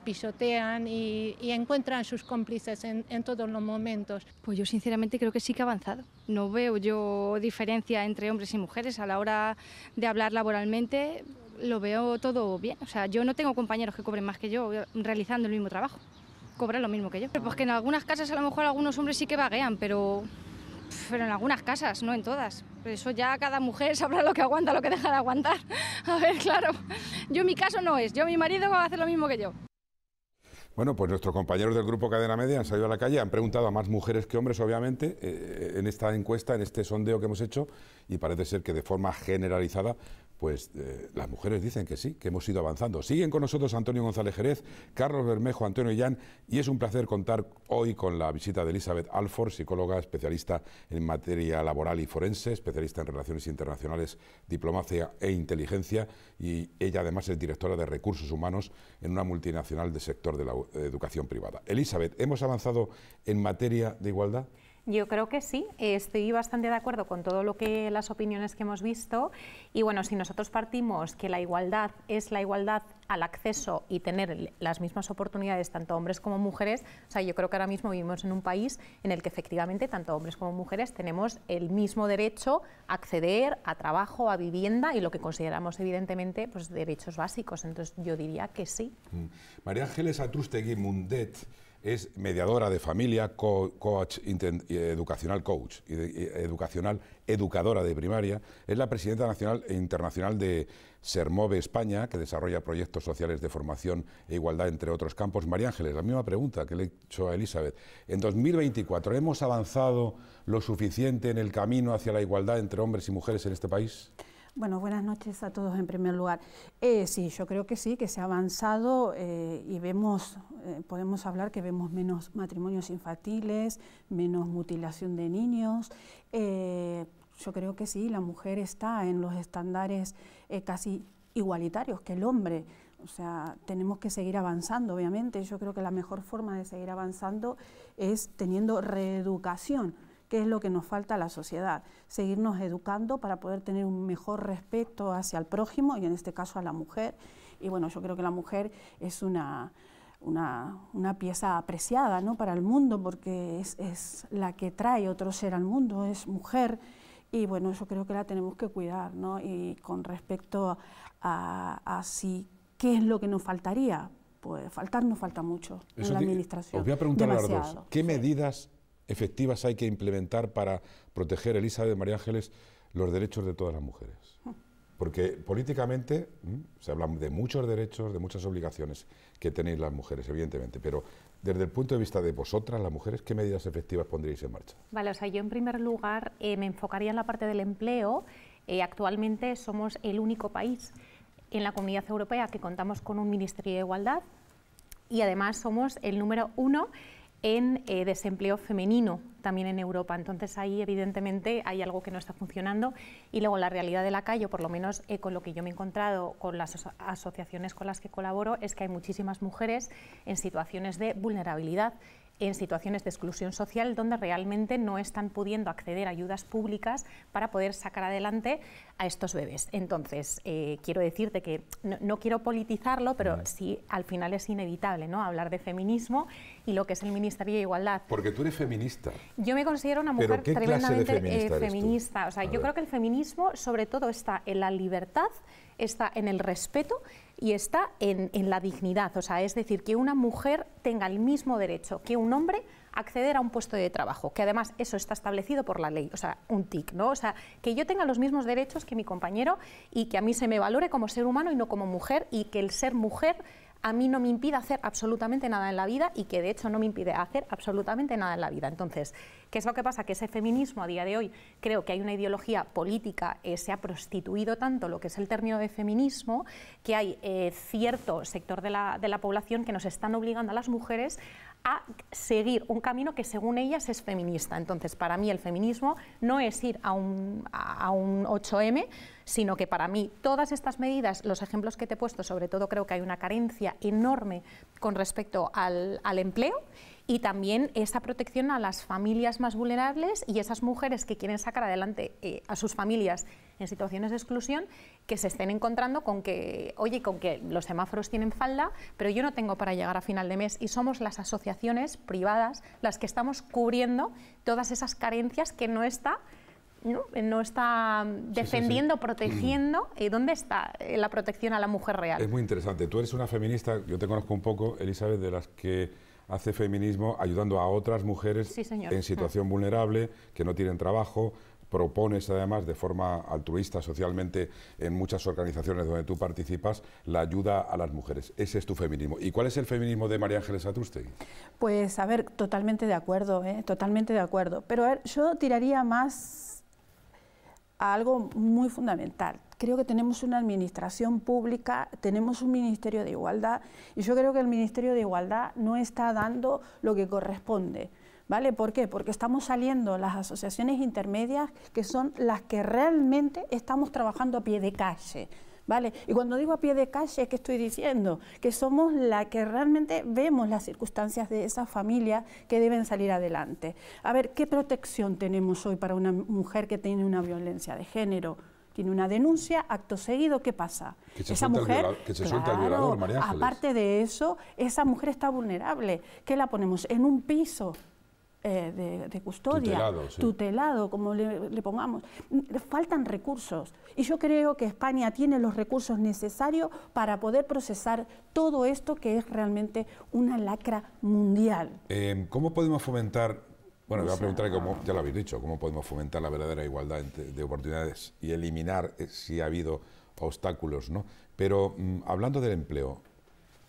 pisotean y, encuentran sus cómplices en, en, todos los momentos. Pues yo sinceramente creo que sí que ha avanzado. No veo yo diferencia entre hombres y mujeres a la hora de hablar laboralmente. Lo veo todo bien. O sea, yo no tengo compañeros que cobren más que yo realizando el mismo trabajo cobra lo mismo que yo. Pues que en algunas casas a lo mejor algunos hombres sí que vaguean, pero, pero en algunas casas, no en todas. eso ya cada mujer sabrá lo que aguanta, lo que deja de aguantar. A ver, claro, yo mi caso no es, yo mi marido va a hacer lo mismo que yo. Bueno, pues nuestros compañeros del grupo Cadena Media han salido a la calle, han preguntado a más mujeres que hombres, obviamente, eh, en esta encuesta, en este sondeo que hemos hecho, y parece ser que de forma generalizada pues eh, las mujeres dicen que sí, que hemos ido avanzando. Siguen con nosotros Antonio González Jerez, Carlos Bermejo, Antonio Illán, y es un placer contar hoy con la visita de Elizabeth Alford, psicóloga, especialista en materia laboral y forense, especialista en relaciones internacionales, diplomacia e inteligencia, y ella además es directora de recursos humanos en una multinacional del sector de la educación privada. Elizabeth, ¿hemos avanzado en materia de igualdad? Yo creo que sí, estoy bastante de acuerdo con todo lo que las opiniones que hemos visto y bueno, si nosotros partimos que la igualdad es la igualdad al acceso y tener las mismas oportunidades tanto hombres como mujeres, o sea, yo creo que ahora mismo vivimos en un país en el que efectivamente tanto hombres como mujeres tenemos el mismo derecho a acceder a trabajo, a vivienda y lo que consideramos evidentemente pues derechos básicos, entonces yo diría que sí. Mm. María Ángeles Atrustegui es mediadora de familia, coach educacional coach, educacional educadora de primaria, es la presidenta nacional e internacional de Sermove España, que desarrolla proyectos sociales de formación e igualdad entre otros campos. María Ángeles, la misma pregunta que le he hecho a Elizabeth. En 2024, ¿hemos avanzado lo suficiente en el camino hacia la igualdad entre hombres y mujeres en este país? Bueno, buenas noches a todos en primer lugar. Eh, sí, yo creo que sí, que se ha avanzado eh, y vemos, eh, podemos hablar que vemos menos matrimonios infantiles, menos mutilación de niños. yo creo que sí, la mujer está en los estándares casi igualitarios que el hombre. O sea, tenemos que seguir avanzando, obviamente. Yo creo que la mejor forma de seguir avanzando es teniendo reeducación qué es lo que nos falta a la sociedad, seguirnos educando para poder tener un mejor respeto hacia el prójimo y en este caso a la mujer. Y bueno, yo creo que la mujer es una, una, una pieza apreciada ¿no? para el mundo porque es, es, la que trae otro ser al mundo, es mujer. Y bueno, yo creo que la tenemos que cuidar, ¿no? Y con respecto a, qué es lo que nos faltaría, pues faltar nos falta mucho en la administración. Os voy a preguntar a ¿qué medidas efectivas hay que implementar para proteger, de María Ángeles, los derechos de todas las mujeres. Porque políticamente se habla de muchos derechos, de muchas obligaciones que tenéis las mujeres, evidentemente, pero desde el punto de vista de vosotras, las mujeres, ¿qué medidas efectivas pondríais en marcha? Vale, o sea, yo en primer lugar eh, me enfocaría en la parte del empleo. Eh, actualmente somos el único país en la comunidad europea que contamos con un Ministerio de Igualdad y además somos el número uno en eh, desempleo femenino también en Europa. Entonces ahí evidentemente hay algo que no está funcionando y luego la realidad de la calle, o por lo menos eh, con lo que yo me he encontrado con las asociaciones con las que colaboro, es que hay muchísimas mujeres en situaciones de vulnerabilidad en situaciones de exclusión social donde realmente no están pudiendo acceder a ayudas públicas para poder sacar adelante a estos bebés. Entonces, eh, quiero decirte que no, quiero politizarlo, pero sí, al final es inevitable ¿no? hablar de feminismo y lo que es el Ministerio de Igualdad. Porque tú eres feminista. Yo me considero una mujer tremendamente eh, feminista. O sea, yo creo que el feminismo sobre todo está en la libertad, está en el respeto y está en, la dignidad, o sea, es decir, que una mujer tenga el mismo derecho que un hombre a acceder a un puesto de trabajo, que además eso está establecido por la ley, o sea, un TIC, ¿no? O sea, que yo tenga los mismos derechos que mi compañero y que a mí se me valore como ser humano y no como mujer y que el ser mujer a mí no me impide hacer absolutamente nada en la vida y que de hecho no me impide hacer absolutamente nada en la vida. Entonces, ¿qué es lo que pasa? Que ese feminismo a día de hoy, creo que hay una ideología política, eh, se ha prostituido tanto lo que es el término de feminismo, que hay eh, cierto sector de la, de la población que nos están obligando a las mujeres a seguir un camino que según ellas es feminista. Entonces, para mí el feminismo no es ir a un, 8M, sino que para mí todas estas medidas, los ejemplos que te he puesto, sobre todo creo que hay una carencia enorme con respecto al, empleo y también esa protección a las familias más vulnerables y esas mujeres que quieren sacar adelante eh, a sus familias en situaciones de exclusión que se estén encontrando con que, oye, con que los semáforos tienen falda, pero yo no tengo para llegar a final de mes y somos las asociaciones privadas las que estamos cubriendo todas esas carencias que no está no, está mm, defendiendo, mm. protegiendo. ¿Y eh, dónde está eh, la protección a la mujer real? Es muy interesante. Tú eres una feminista, yo te conozco un poco, Elizabeth, de las que hace feminismo ayudando a otras mujeres en situación mm. vulnerable, que no tienen trabajo, propones además de forma altruista socialmente en muchas organizaciones donde tú participas la ayuda a las mujeres. Ese es tu feminismo. ¿Y cuál es el feminismo de María Ángeles Atrustegui? Pues a ver, totalmente de acuerdo, ¿eh? totalmente de acuerdo. Pero a ver, yo tiraría más a algo muy fundamental. Creo que tenemos una administración pública, tenemos un Ministerio de Igualdad y yo creo que el Ministerio de Igualdad no está dando lo que corresponde ¿vale? ¿Por qué? Porque estamos saliendo las asociaciones intermedias que son las que realmente estamos trabajando a pie de calle. ¿Vale? Y cuando digo a pie de calle, ¿qué estoy diciendo? Que somos la que realmente vemos las circunstancias de esas familias que deben salir adelante. A ver, ¿qué protección tenemos hoy para una mujer que tiene una violencia de género? tiene una denuncia, acto seguido, ¿qué pasa? Que se esa mujer, el Aparte de eso, esa mujer está vulnerable. ¿Qué la ponemos? En un piso, eh, de, custodia, tutelado, como le, pongamos. Faltan recursos y yo creo que España tiene los recursos necesarios para poder procesar todo esto que es realmente una lacra mundial. Em, ¿Cómo podemos fomentar, bueno, voy a preguntar, ah. ya lo habéis dicho, cómo podemos fomentar la verdadera igualdad de oportunidades y eliminar eh, si ha habido obstáculos, ¿no? Pero mm, hablando del empleo,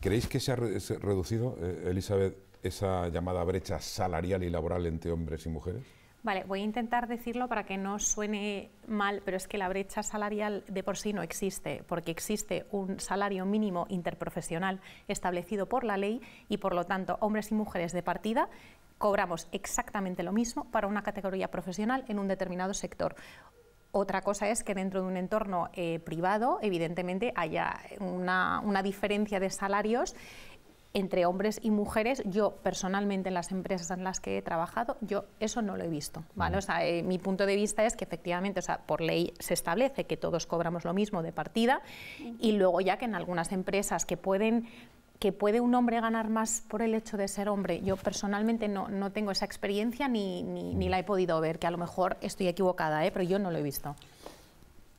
¿creéis que se ha reducido, eh, Elizabeth? esa llamada brecha salarial y laboral entre hombres y mujeres? Vale, voy a intentar decirlo para que no suene mal, pero es que la brecha salarial de por sí no existe, porque existe un salario mínimo interprofesional establecido por la ley y por lo tanto hombres y mujeres de partida cobramos exactamente lo mismo para una categoría profesional en un determinado sector. Otra cosa es que dentro de un entorno eh, privado, evidentemente, haya una diferencia de salarios entre hombres y mujeres, yo personalmente en las empresas en las que he trabajado, yo eso no lo he visto, eh, mi punto de vista es que efectivamente, o sea, por ley se establece que todos cobramos lo mismo de partida y luego ya que en algunas empresas que pueden que puede un hombre ganar más por el hecho de ser hombre. Yo personalmente no, tengo esa experiencia ni, ni, ni, la he podido ver, que a lo mejor estoy equivocada, ¿eh? pero yo no lo he visto.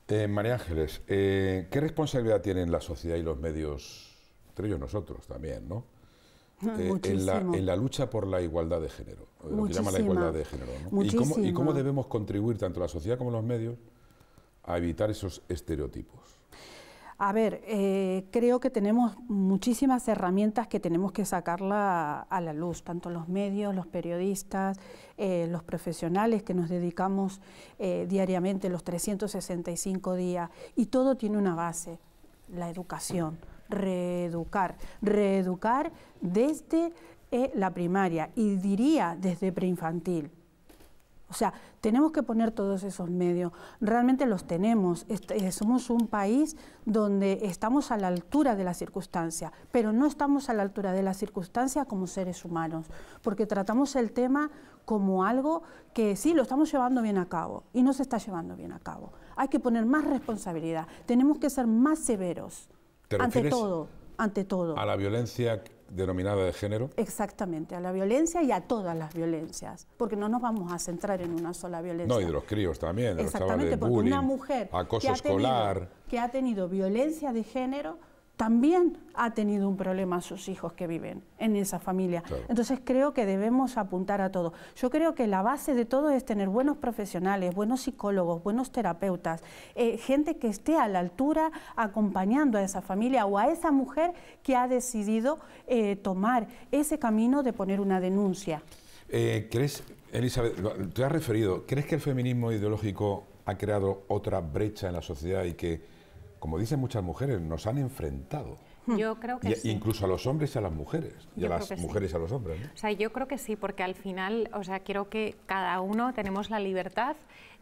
Eh, María Ángeles, eh, ¿qué responsabilidad tienen la sociedad y los medios entre ellos nosotros también, ¿no? Ah, eh, en, la, lucha por la igualdad de género, lo la igualdad de género. ¿Y, cómo, debemos contribuir, tanto la sociedad como los medios, a evitar esos estereotipos? A ver, eh, creo que tenemos muchísimas herramientas que tenemos que sacarla a la luz, tanto los medios, los periodistas, eh, los profesionales que nos dedicamos diariamente los 365 días, y todo tiene una base, la educación reeducar, reeducar desde eh, la primaria y diría desde preinfantil. O sea, tenemos que poner todos esos medios. Realmente los tenemos. Eh, somos un país donde estamos a la altura de la circunstancia pero no estamos a la altura de la circunstancia como seres humanos, porque tratamos el tema como algo que sí lo estamos llevando bien a cabo y no se está llevando bien a cabo. Hay que poner más responsabilidad. Tenemos que ser más severos ante todo, ante todo. A la violencia denominada de género. Exactamente, a la violencia y a todas las violencias, porque no nos vamos a centrar en una sola violencia. No, y de los críos también, de Exactamente, porque una mujer que ha tenido violencia de género también ha tenido un problema sus hijos que viven en esa familia. Entonces creo que debemos apuntar a todo. Yo creo que la base de todo es tener buenos profesionales, buenos psicólogos, buenos terapeutas, eh, gente que esté a la altura acompañando a esa familia o a esa mujer que ha decidido eh, tomar ese camino de poner una denuncia. Eh, ¿Crees, Elizabeth, te has referido, crees que el feminismo ideológico ha creado otra brecha en la sociedad y que como dicen muchas mujeres, nos han enfrentado. Hmm. Yo creo que Incluso a los hombres y a las mujeres, y a las mujeres y a los hombres. O sea, yo creo que sí, porque al final, o sea, creo que cada uno tenemos la libertad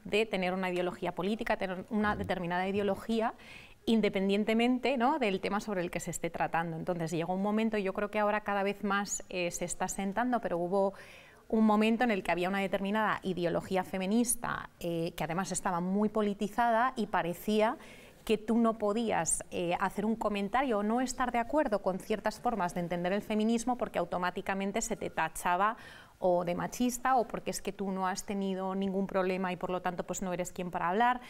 de tener una ideología política, tener una mm. determinada ideología independientemente del tema sobre el que se esté tratando. Entonces llegó un momento, yo creo que ahora cada vez más eh, se está sentando, pero hubo un momento en el que había una determinada ideología feminista eh, que además estaba muy politizada y parecía que tú no podías eh, hacer un comentario o no estar de acuerdo con ciertas formas de entender el feminismo porque automáticamente se te tachaba o de machista o porque es que tú no has tenido ningún problema y por lo tanto pues no eres quien para hablar.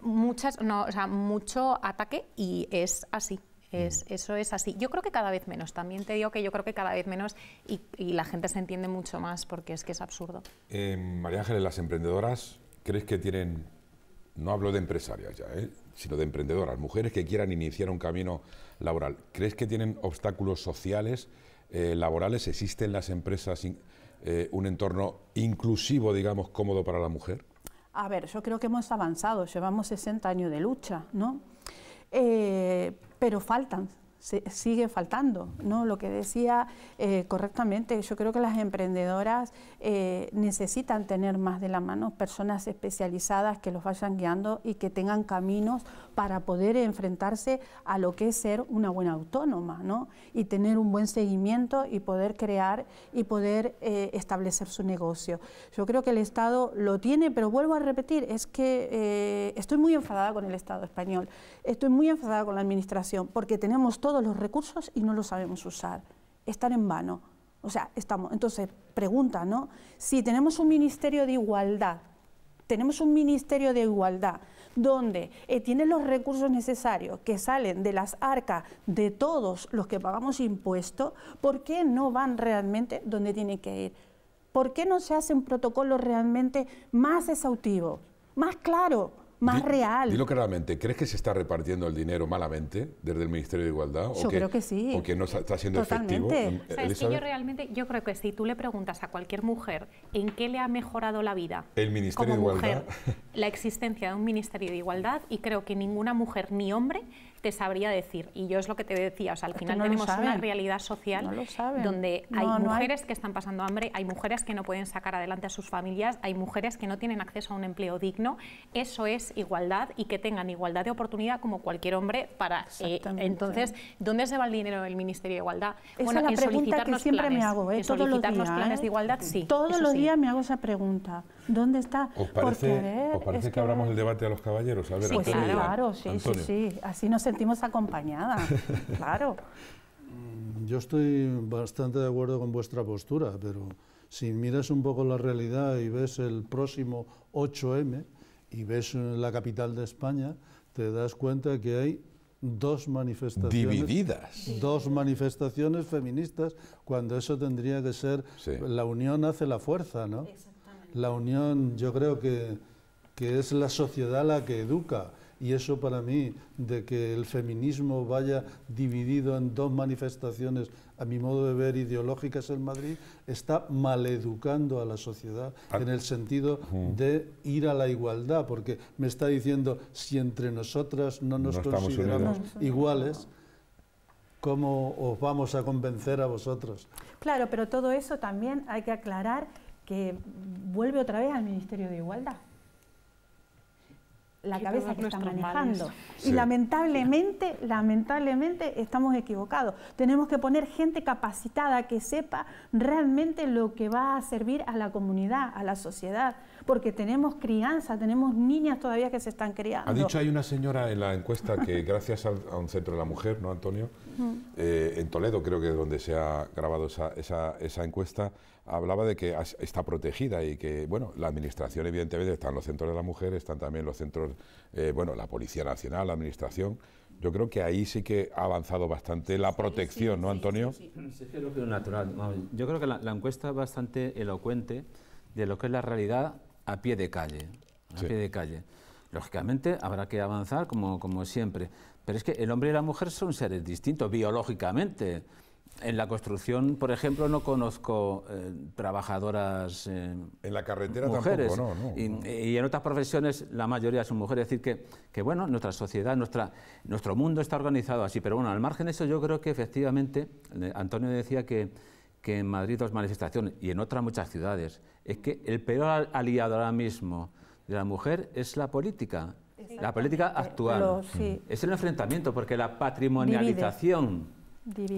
Muchas, no, o sea, mucho ataque y es así. Es, mm. eso es así. Yo creo que cada vez menos. También te digo que yo creo que cada vez menos y, la gente se entiende mucho más porque es que es absurdo. Eh, María Ángeles, las emprendedoras, ¿crees que tienen, no hablo de empresarias ya, ¿eh? sino de emprendedoras, mujeres que quieran iniciar un camino laboral. ¿Crees que tienen obstáculos sociales, eh, laborales? existen en las empresas eh, un entorno inclusivo, digamos, cómodo para la mujer? A ver, yo creo que hemos avanzado, llevamos 60 años de lucha, ¿no? Eh, pero faltan, se sigue faltando, ¿no? Lo que decía eh, correctamente, yo creo que las emprendedoras eh, necesitan tener más de la mano personas especializadas que los vayan guiando y que tengan caminos para poder enfrentarse a lo que es ser una buena autónoma, ¿no? Y tener un buen seguimiento y poder crear y poder eh, establecer su negocio. Yo creo que el Estado lo tiene, pero vuelvo a repetir, es que eh, estoy muy enfadada con el Estado español, estoy muy enfadada con la Administración, porque tenemos todos los recursos y no los sabemos usar. Están en vano. O sea, estamos. Entonces, pregunta, ¿no? Si tenemos un Ministerio de Igualdad, tenemos un Ministerio de Igualdad donde eh, tienen los recursos necesarios que salen de las arcas de todos los que pagamos impuestos, ¿por qué no van realmente donde tienen que ir? ¿Por qué no se hace un protocolo realmente más exhaustivo, más claro? más real. Dilo claramente, ¿crees que se está repartiendo el dinero malamente desde el Ministerio de Igualdad? Yo creo que, sí. ¿O que no está siendo efectivo? Mm, yo realmente, yo creo que si tú le preguntas a cualquier mujer en qué le ha mejorado la vida mujer, la existencia de un Ministerio de Igualdad, y creo que ninguna mujer ni hombre te sabría decir. Y yo es lo que te decía, o sea, al final tenemos una realidad social donde hay mujeres que están pasando hambre, hay mujeres que no pueden sacar adelante a sus familias, hay mujeres que no tienen acceso a un empleo digno. Eso es igualdad y que tengan igualdad de oportunidad como cualquier hombre para... Eh, entonces, ¿dónde se va el dinero del Ministerio de Igualdad? Esa bueno, es la en pregunta que siempre me hago, ¿eh? todos los planes de ¿eh? igualdad, sí. Todos los días me hago esa pregunta. ¿Dónde está? ¿Os parece, que, abramos el debate a los caballeros? A ver, pues sí, pues claro, sí, sí, sí. Así nos sentimos acompañadas, claro. Mm, yo estoy bastante de acuerdo con vuestra postura, pero si miras un poco la realidad y ves el próximo 8M y ves la capital de España, te das cuenta que hay dos manifestaciones divididas dos manifestaciones feministas cuando eso tendría que ser la unión hace la fuerza no la unión, yo creo que, es la sociedad la que educa. Y eso para mí, de que el feminismo vaya dividido en dos manifestaciones, a mi modo de ver, ideológicas en Madrid, está maleducando a la sociedad ah. en el sentido mm. de ir a la igualdad, porque me está diciendo, si entre nosotras no nos consideramos iguales, ¿cómo os vamos a convencer a vosotros? Claro, pero todo eso también hay que aclarar que vuelve otra vez al Ministerio de Igualdad. La cabeza que está manejando. Y lamentablemente, lamentablemente estamos equivocados. Tenemos que poner gente capacitada que sepa realmente lo que va a servir a la comunidad, a la sociedad porque tenemos crianza, tenemos niñas todavía que se están criando. Ha dicho hay una señora en la encuesta que gracias a, un centro de la mujer, ¿no, Antonio? Eh, en Toledo creo que es donde se ha grabado esa, esa, encuesta, hablaba de que está protegida y que, bueno, la administración evidentemente están los centros de la mujer, están también los centros, eh, bueno, la Policía Nacional, la administración. Yo creo que ahí sí que ha avanzado bastante la protección, ¿no, Antonio? Sí, sí, creo que es natural. Yo creo que la encuesta es bastante elocuente de lo que es la realidad a pie de calle. A pie de calle. Lógicamente habrá que avanzar como, siempre. Pero es que el hombre y la mujer son seres distintos biológicamente. En la construcción, por ejemplo, no conozco eh, trabajadoras eh, En la carretera mujeres. y, en otras profesiones la mayoría son mujeres. Es decir, que, que bueno, nuestra sociedad, nuestra, nuestro mundo está organizado así. Pero bueno, al margen de eso yo creo que efectivamente, eh, Antonio decía que que en Madrid dos manifestaciones y en otras muchas ciudades, es que el peor aliado ahora mismo de la mujer es la política, la política actual. Mm. Es el enfrentamiento, porque la patrimonialización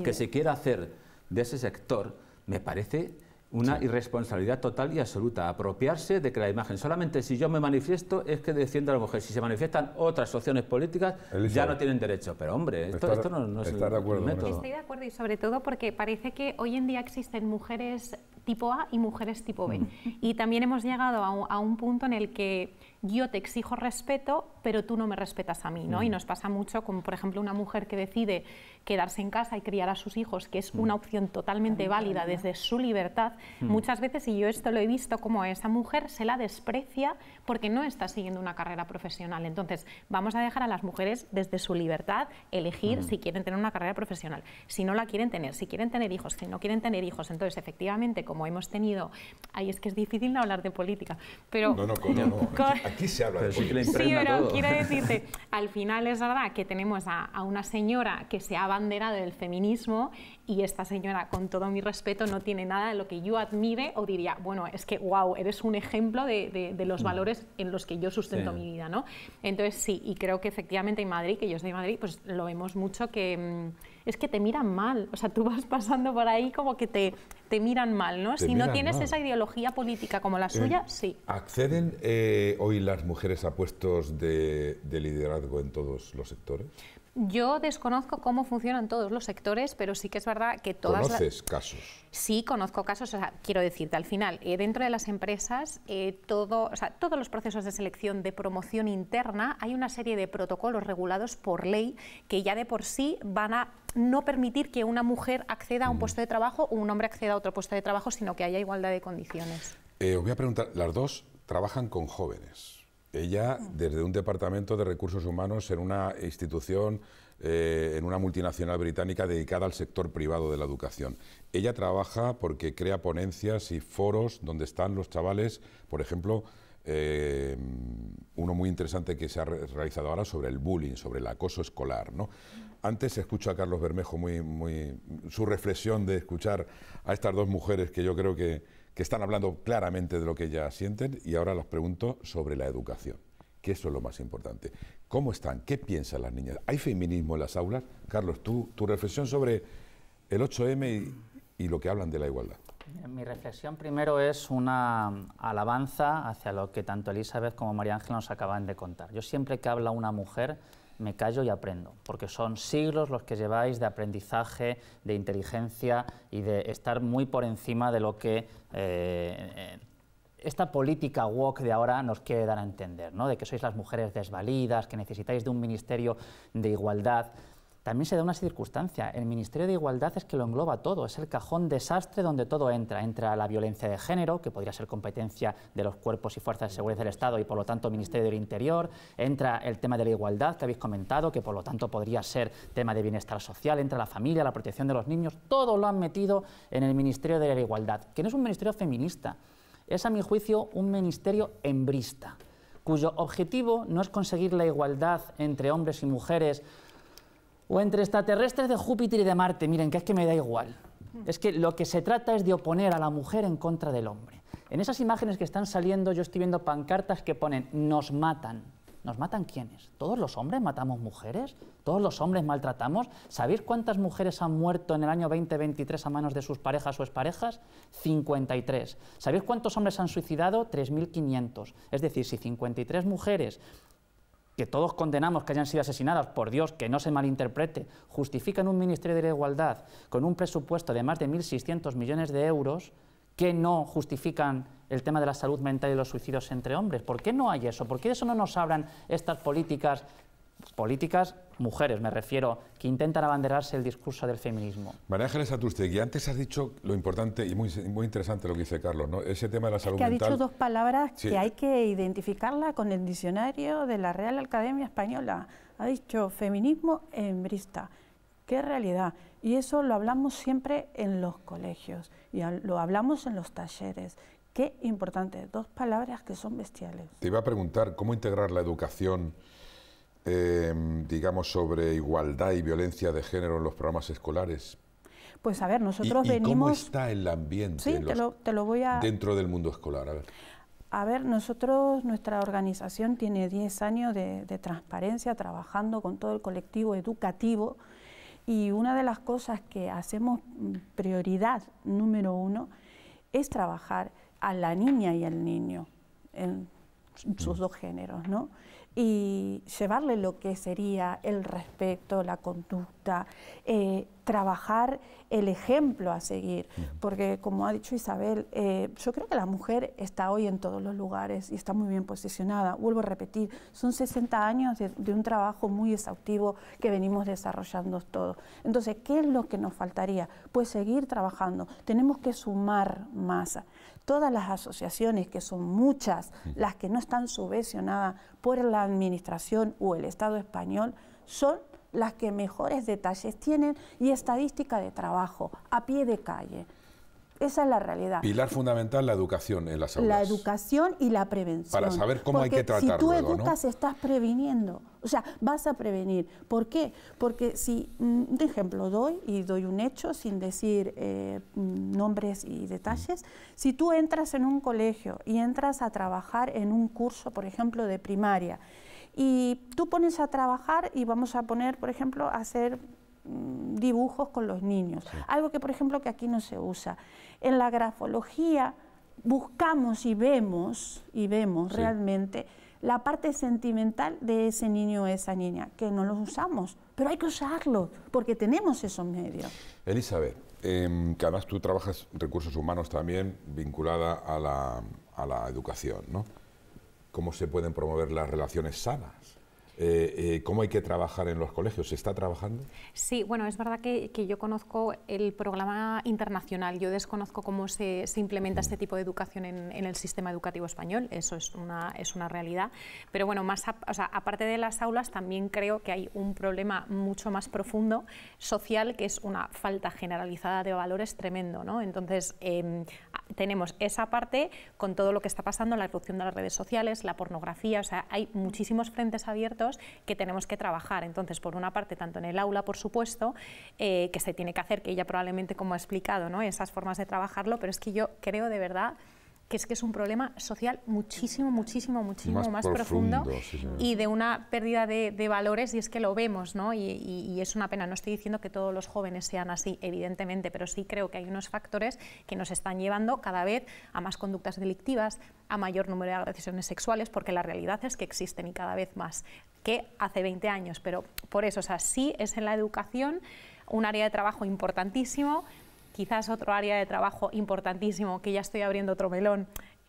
que se quiere hacer de ese sector me parece una irresponsabilidad total y absoluta. Apropiarse de que la imagen, solamente si yo me manifiesto, es que defiendo a la mujer. Si se manifiestan otras opciones políticas, ya no tienen derecho. Pero hombre, esto, no, es Estoy de acuerdo y sobre todo porque parece que hoy en día existen mujeres tipo A y mujeres tipo B. Mm. Y también hemos llegado a un punto en el que yo te exijo respeto, pero tú no me respetas a mí, ¿no? Y mm. nos pasa mucho como por ejemplo, una mujer que decide quedarse en casa y criar a sus hijos, que es mm. una opción totalmente válida desde su libertad, mm. muchas veces, y yo esto lo he visto, como a esa mujer se la desprecia porque no está siguiendo una carrera profesional. Entonces, vamos a dejar a las mujeres desde su libertad elegir si quieren tener una carrera profesional, si no la quieren tener, si quieren tener hijos, si no quieren tener hijos. Entonces, efectivamente, como hemos tenido, ahí es que es difícil no hablar de política, pero... No, no, Aquí se habla Sí, sí, pero quiero decirte, al final es verdad que tenemos a, una señora que se ha abanderado del feminismo y esta señora, con todo mi respeto, no tiene nada de lo que yo admire o diría, bueno, es que, wow, eres un ejemplo de, los mm. valores en los que yo sustento mi vida, ¿no? Entonces, sí, y creo que efectivamente en Madrid, que yo soy de Madrid, pues lo vemos mucho que... Mm, es que te miran mal. O sea, tú vas pasando por ahí como que te, te miran mal, ¿no? si no tienes esa ideología política como la eh, suya, sí. ¿Acceden eh, hoy las mujeres a puestos de liderazgo en todos los sectores? Yo desconozco cómo funcionan todos los sectores, pero sí que es verdad que todas... ¿Conoces casos? Sí, conozco casos. quiero decirte, al final, eh, dentro de las empresas, eh, todos los procesos de selección de promoción interna, hay una serie de protocolos regulados por ley que ya de por sí van a no permitir que una mujer acceda a un mm. puesto de trabajo o un hombre acceda a otro puesto de trabajo, sino que haya igualdad de condiciones. Eh, os voy a preguntar, las dos trabajan con jóvenes. Ella, desde un departamento de recursos humanos en una institución, eh, en una multinacional británica dedicada al sector privado de la educación. Ella trabaja porque crea ponencias y foros donde están los chavales, por ejemplo, eh, uno muy interesante que se ha realizado ahora sobre el bullying, sobre el acoso escolar. ¿no? Antes escucho a Carlos Bermejo muy, su reflexión de escuchar a estas dos mujeres que yo creo que, que están hablando claramente de lo que ya sienten y ahora los pregunto sobre la educación, que eso es lo más importante. ¿Cómo están? ¿Qué piensan las niñas? ¿Hay feminismo en las aulas? Carlos, tú, tu reflexión sobre el 8M y, lo que hablan de la igualdad. Mi reflexión primero es una alabanza hacia lo que tanto Elizabeth como María Ángela nos acaban de contar. Yo siempre que habla una mujer me callo y aprendo, porque son siglos los que lleváis de aprendizaje, de inteligencia y de estar muy por encima de lo que eh, esta política woke de ahora nos quiere dar a entender, ¿no? de que sois las mujeres desvalidas, que necesitáis de un ministerio de igualdad también se da una circunstancia. El Ministerio de Igualdad es que lo engloba todo, es el cajón desastre donde todo entra. Entra la violencia de género, que podría ser competencia de los cuerpos y fuerzas de seguridad del Estado y por lo tanto Ministerio del Interior. Entra el tema de la igualdad que habéis comentado, que por lo tanto podría ser tema de bienestar social. Entra la familia, la protección de los niños. Todo lo han metido en el Ministerio de la Igualdad, que no es un ministerio feminista, es a mi juicio un ministerio hembrista, cuyo objetivo no es conseguir la igualdad entre hombres y mujeres o entre extraterrestres de Júpiter y de Marte. Miren, que es que me da igual. Es que lo que se trata es de oponer a la mujer en contra del hombre. En esas imágenes que están saliendo yo estoy viendo pancartas que ponen nos matan. ¿Nos matan quiénes? ¿Todos los hombres matamos mujeres? ¿Todos los hombres maltratamos? ¿Sabéis cuántas mujeres han muerto en el año 2023 a manos de sus parejas o exparejas? 53. ¿Sabéis cuántos hombres han suicidado? 3.500. Es decir, si 53 mujeres que todos condenamos que hayan sido asesinadas, por Dios, que no se malinterprete, justifican un Ministerio de la Igualdad con un presupuesto de más de 1.600 millones de euros que no justifican el tema de la salud mental y los suicidios entre hombres. ¿Por qué no hay eso? ¿Por qué eso no nos hablan estas políticas políticas, mujeres, me refiero, que intentan abanderarse el discurso del feminismo. María Ángeles Atustegui, antes has dicho lo importante y muy, muy interesante lo que dice Carlos, ¿no? ese tema de la salud que ha dicho dos palabras que hay que identificarla con el diccionario de la Real Academia Española. Ha dicho feminismo hembrista. ¡Qué realidad! Y eso lo hablamos siempre en los colegios y lo hablamos en los talleres. Qué importante, dos palabras que son bestiales. Te iba a preguntar cómo integrar la educación Em, digamos, sobre igualdad y violencia de género en los programas escolares? Pues a ver, nosotros venimos... ¿Cómo está el ambiente te lo, voy dentro del mundo escolar? A ver. nosotros, nuestra organización tiene 10 años de, transparencia trabajando con todo el colectivo educativo y una de las cosas que hacemos mm, prioridad número uno es trabajar a la niña y al niño en sus dos géneros, ¿no? y llevarle lo que sería el respeto, la conducta, eh, trabajar el ejemplo a seguir. Porque como ha dicho Isabel, eh, yo creo que la mujer está hoy en todos los lugares y está muy bien posicionada. Vuelvo a repetir, son 60 años de, de un trabajo muy exhaustivo que venimos desarrollando todos. Entonces, ¿qué es lo que nos faltaría? Pues seguir trabajando. Tenemos que sumar masa todas las asociaciones, que son muchas, las que no están subvencionadas por la Administración o el Estado español, son las que mejores detalles tienen y estadística de trabajo a pie de calle. Esa es la realidad. Pilar fundamental, la educación en las aulas. La educación y la prevención. Para saber cómo hay que tratarlo. Si tú educas, estás previniendo. O sea, vas a prevenir. ¿Por qué? Porque si, un mm, ejemplo doy, y doy un hecho sin decir eh, mm, nombres y detalles, si tú entras en un colegio y entras a trabajar en un curso, por ejemplo, de primaria, y tú pones a trabajar y vamos a poner, por ejemplo, a hacer Mm, dibujos con los niños, algo que por ejemplo que aquí no se usa. En la grafología buscamos y vemos y vemos realmente la parte sentimental de ese niño o esa niña, que no los usamos, pero hay que usarlos porque tenemos esos medios. Elizabeth, eh, que además tú trabajas recursos humanos también vinculada a la, a la educación, ¿no? ¿Cómo se pueden promover las relaciones sanas? Eh, eh, cómo hay que trabajar en los colegios. ¿Se está trabajando? Sí, bueno, es verdad que, yo conozco el programa internacional. Yo desconozco cómo se, implementa este tipo de educación en, el sistema educativo español. Eso es una, es una realidad. Pero bueno, más o sea, aparte de las aulas, también creo que hay un problema mucho más profundo social, que es una falta generalizada de valores tremendo. ¿no? Entonces, em, tenemos esa parte con todo lo que está pasando, la erupción de las redes sociales, la pornografía. O sea, hay muchísimos frentes abiertos que tenemos que trabajar. Entonces, por una parte, tanto en el aula, por supuesto, eh, que se tiene que hacer, que ella probablemente, como ha explicado, ¿no? esas formas de trabajarlo, pero es que yo creo de verdad que es que es un problema social muchísimo, muchísimo, muchísimo más, profundo, y de una pérdida de, valores y es que lo vemos, ¿no? Y, y, es una pena, no estoy diciendo que todos los jóvenes sean así, evidentemente, pero sí creo que hay unos factores que nos están llevando cada vez a más conductas delictivas, a mayor número de agresiones sexuales, porque la realidad es que existen y cada vez más que hace 20 años, pero por eso, o sea, sí es en la educación un área de trabajo importantísimo, Quizás otro área de trabajo importantísimo, que ya estoy abriendo otro melón,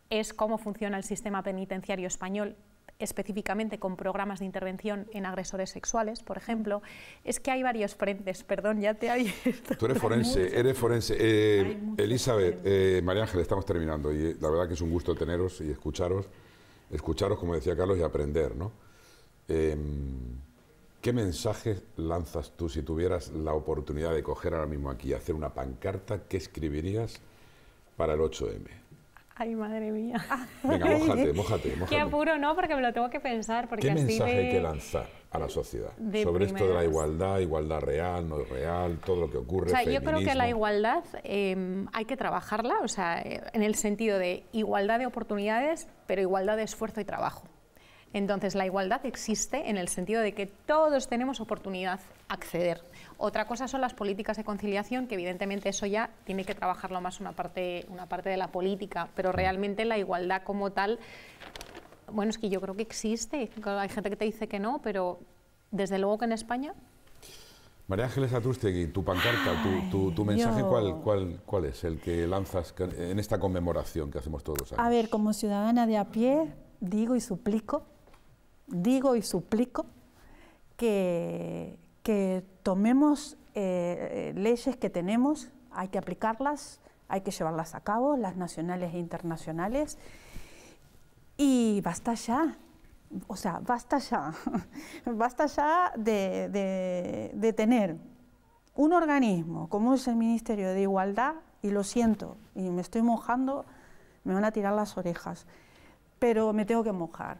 es cómo funciona el sistema penitenciario español específicamente con programas de intervención en agresores sexuales, por ejemplo, es que hay varios frentes. Perdón, ya te hay. Tú eres forense, eres forense. Eh, Elizabeth, eh, María Ángel, estamos terminando y eh, la verdad que es un gusto teneros y escucharos, escucharos, como decía Carlos, y aprender, ¿no? Em, ¿Qué mensaje lanzas tú si tuvieras la oportunidad de coger ahora mismo aquí y hacer una pancarta? ¿Qué escribirías para el 8M? Ay, madre mía. Venga, mójate, mójate, Qué apuro, ¿no? Porque me lo tengo que pensar. Porque ¿Qué mensaje hay que lanzar a la sociedad sobre esto de la igualdad, igualdad real, no real, todo lo que ocurre? O sea, yo creo que la igualdad em, hay que trabajarla, o sea, en el sentido de igualdad de oportunidades, pero igualdad de esfuerzo y trabajo. Entonces, la igualdad existe en el sentido de que todos tenemos oportunidad a acceder. Otra cosa son las políticas de conciliación, que evidentemente eso ya tiene que trabajarlo más una parte, una parte de la política, pero realmente la igualdad como tal, bueno, es que yo creo que existe. Hay gente que te dice que no, pero desde luego que en España María Ángeles Atustegui, tu pancarta, tu, mensaje, ¿cuál, cuál, cuál es el que lanzas en esta conmemoración que hacemos todos A ver, como ciudadana de a pie, digo y suplico digo y suplico que, tomemos eh, eh, leyes que tenemos, hay que aplicarlas, hay que llevarlas a cabo, las nacionales e internacionales, y basta ya. O sea, basta ya, basta ya de, de tener un organismo como es el Ministerio de Igualdad, y lo siento, y me estoy mojando, me van a tirar las orejas, pero me tengo que mojar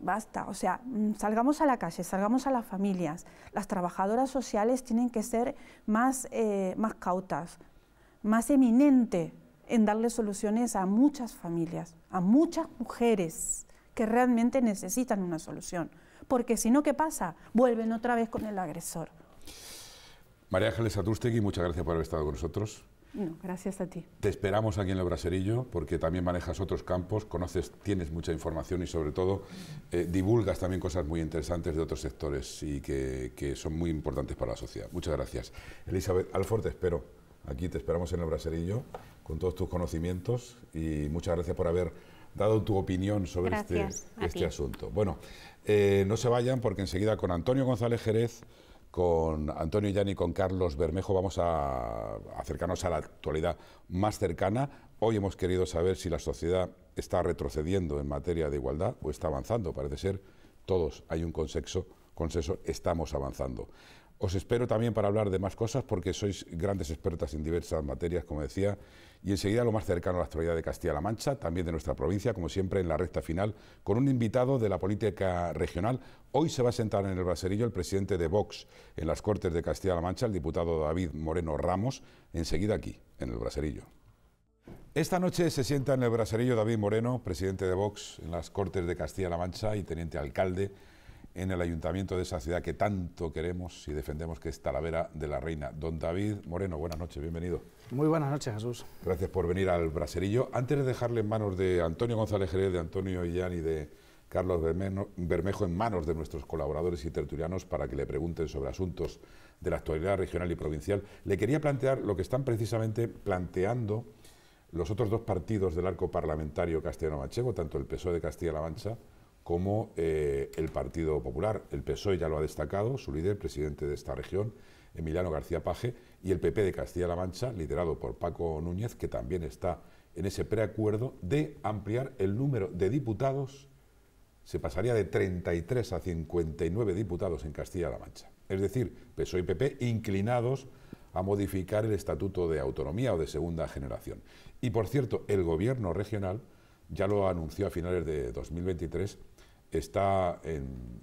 basta, o sea, mm, salgamos a la calle, salgamos a las familias. Las trabajadoras sociales tienen que ser eh, más, cautas, más eminente en darle soluciones a muchas familias, a muchas mujeres que realmente necesitan una solución. Porque si no, ¿qué pasa? Vuelven otra vez con el agresor. María Ángeles Atustegui, muchas gracias por haber estado con nosotros. No, gracias a ti. Te esperamos aquí en el Braserillo porque también manejas otros campos, conoces, tienes mucha información y sobre todo eh, divulgas también cosas muy interesantes de otros sectores y que, son muy importantes para la sociedad. Muchas gracias. Elizabeth Alford, te espero. Aquí te esperamos en el Braserillo con todos tus conocimientos y muchas gracias por haber dado tu opinión sobre este, este asunto. Bueno, eh, no se vayan porque enseguida con Antonio González Jerez con Antonio Yanni y con Carlos Bermejo vamos a acercarnos a la actualidad más cercana. Hoy hemos querido saber si la sociedad está retrocediendo en materia de igualdad o está avanzando. Parece ser, todos hay un consenso, consenso estamos avanzando. Os espero también para hablar de más cosas porque sois grandes expertas en diversas materias, como decía, y enseguida lo más cercano a la actualidad de Castilla-La Mancha, también de nuestra provincia, como siempre en la recta final, con un invitado de la política regional. Hoy se va a sentar en el braserillo el presidente de Vox en las Cortes de Castilla-La Mancha, el diputado David Moreno Ramos, enseguida aquí, en el braserillo. Esta noche se sienta en el braserillo David Moreno, presidente de Vox en las Cortes de Castilla-La Mancha y teniente alcalde en el ayuntamiento de esa ciudad que tanto queremos y defendemos, que es Talavera de la Reina. Don David Moreno, buenas noches, bienvenido. Muy buenas noches, Jesús. Gracias por venir al Braserillo. Antes de dejarle en manos de Antonio González Jerez, de Antonio Illán y de Carlos Bermejo, en manos de nuestros colaboradores y tertulianos para que le pregunten sobre asuntos de la actualidad regional y provincial, le quería plantear lo que están precisamente planteando los otros dos partidos del arco parlamentario castellano-manchego, tanto el PSOE de Castilla-La Mancha, como eh, el Partido Popular. El PSOE ya lo ha destacado, su líder, presidente de esta región, Emiliano García Paje, y el PP de Castilla-La Mancha, liderado por Paco Núñez, que también está en ese preacuerdo de ampliar el número de diputados, se pasaría de 33 a 59 diputados en Castilla-La Mancha. Es decir, PSOE y PP inclinados a modificar el Estatuto de Autonomía o de Segunda Generación. Y por cierto, el Gobierno regional ya lo anunció a finales de 2023 está en,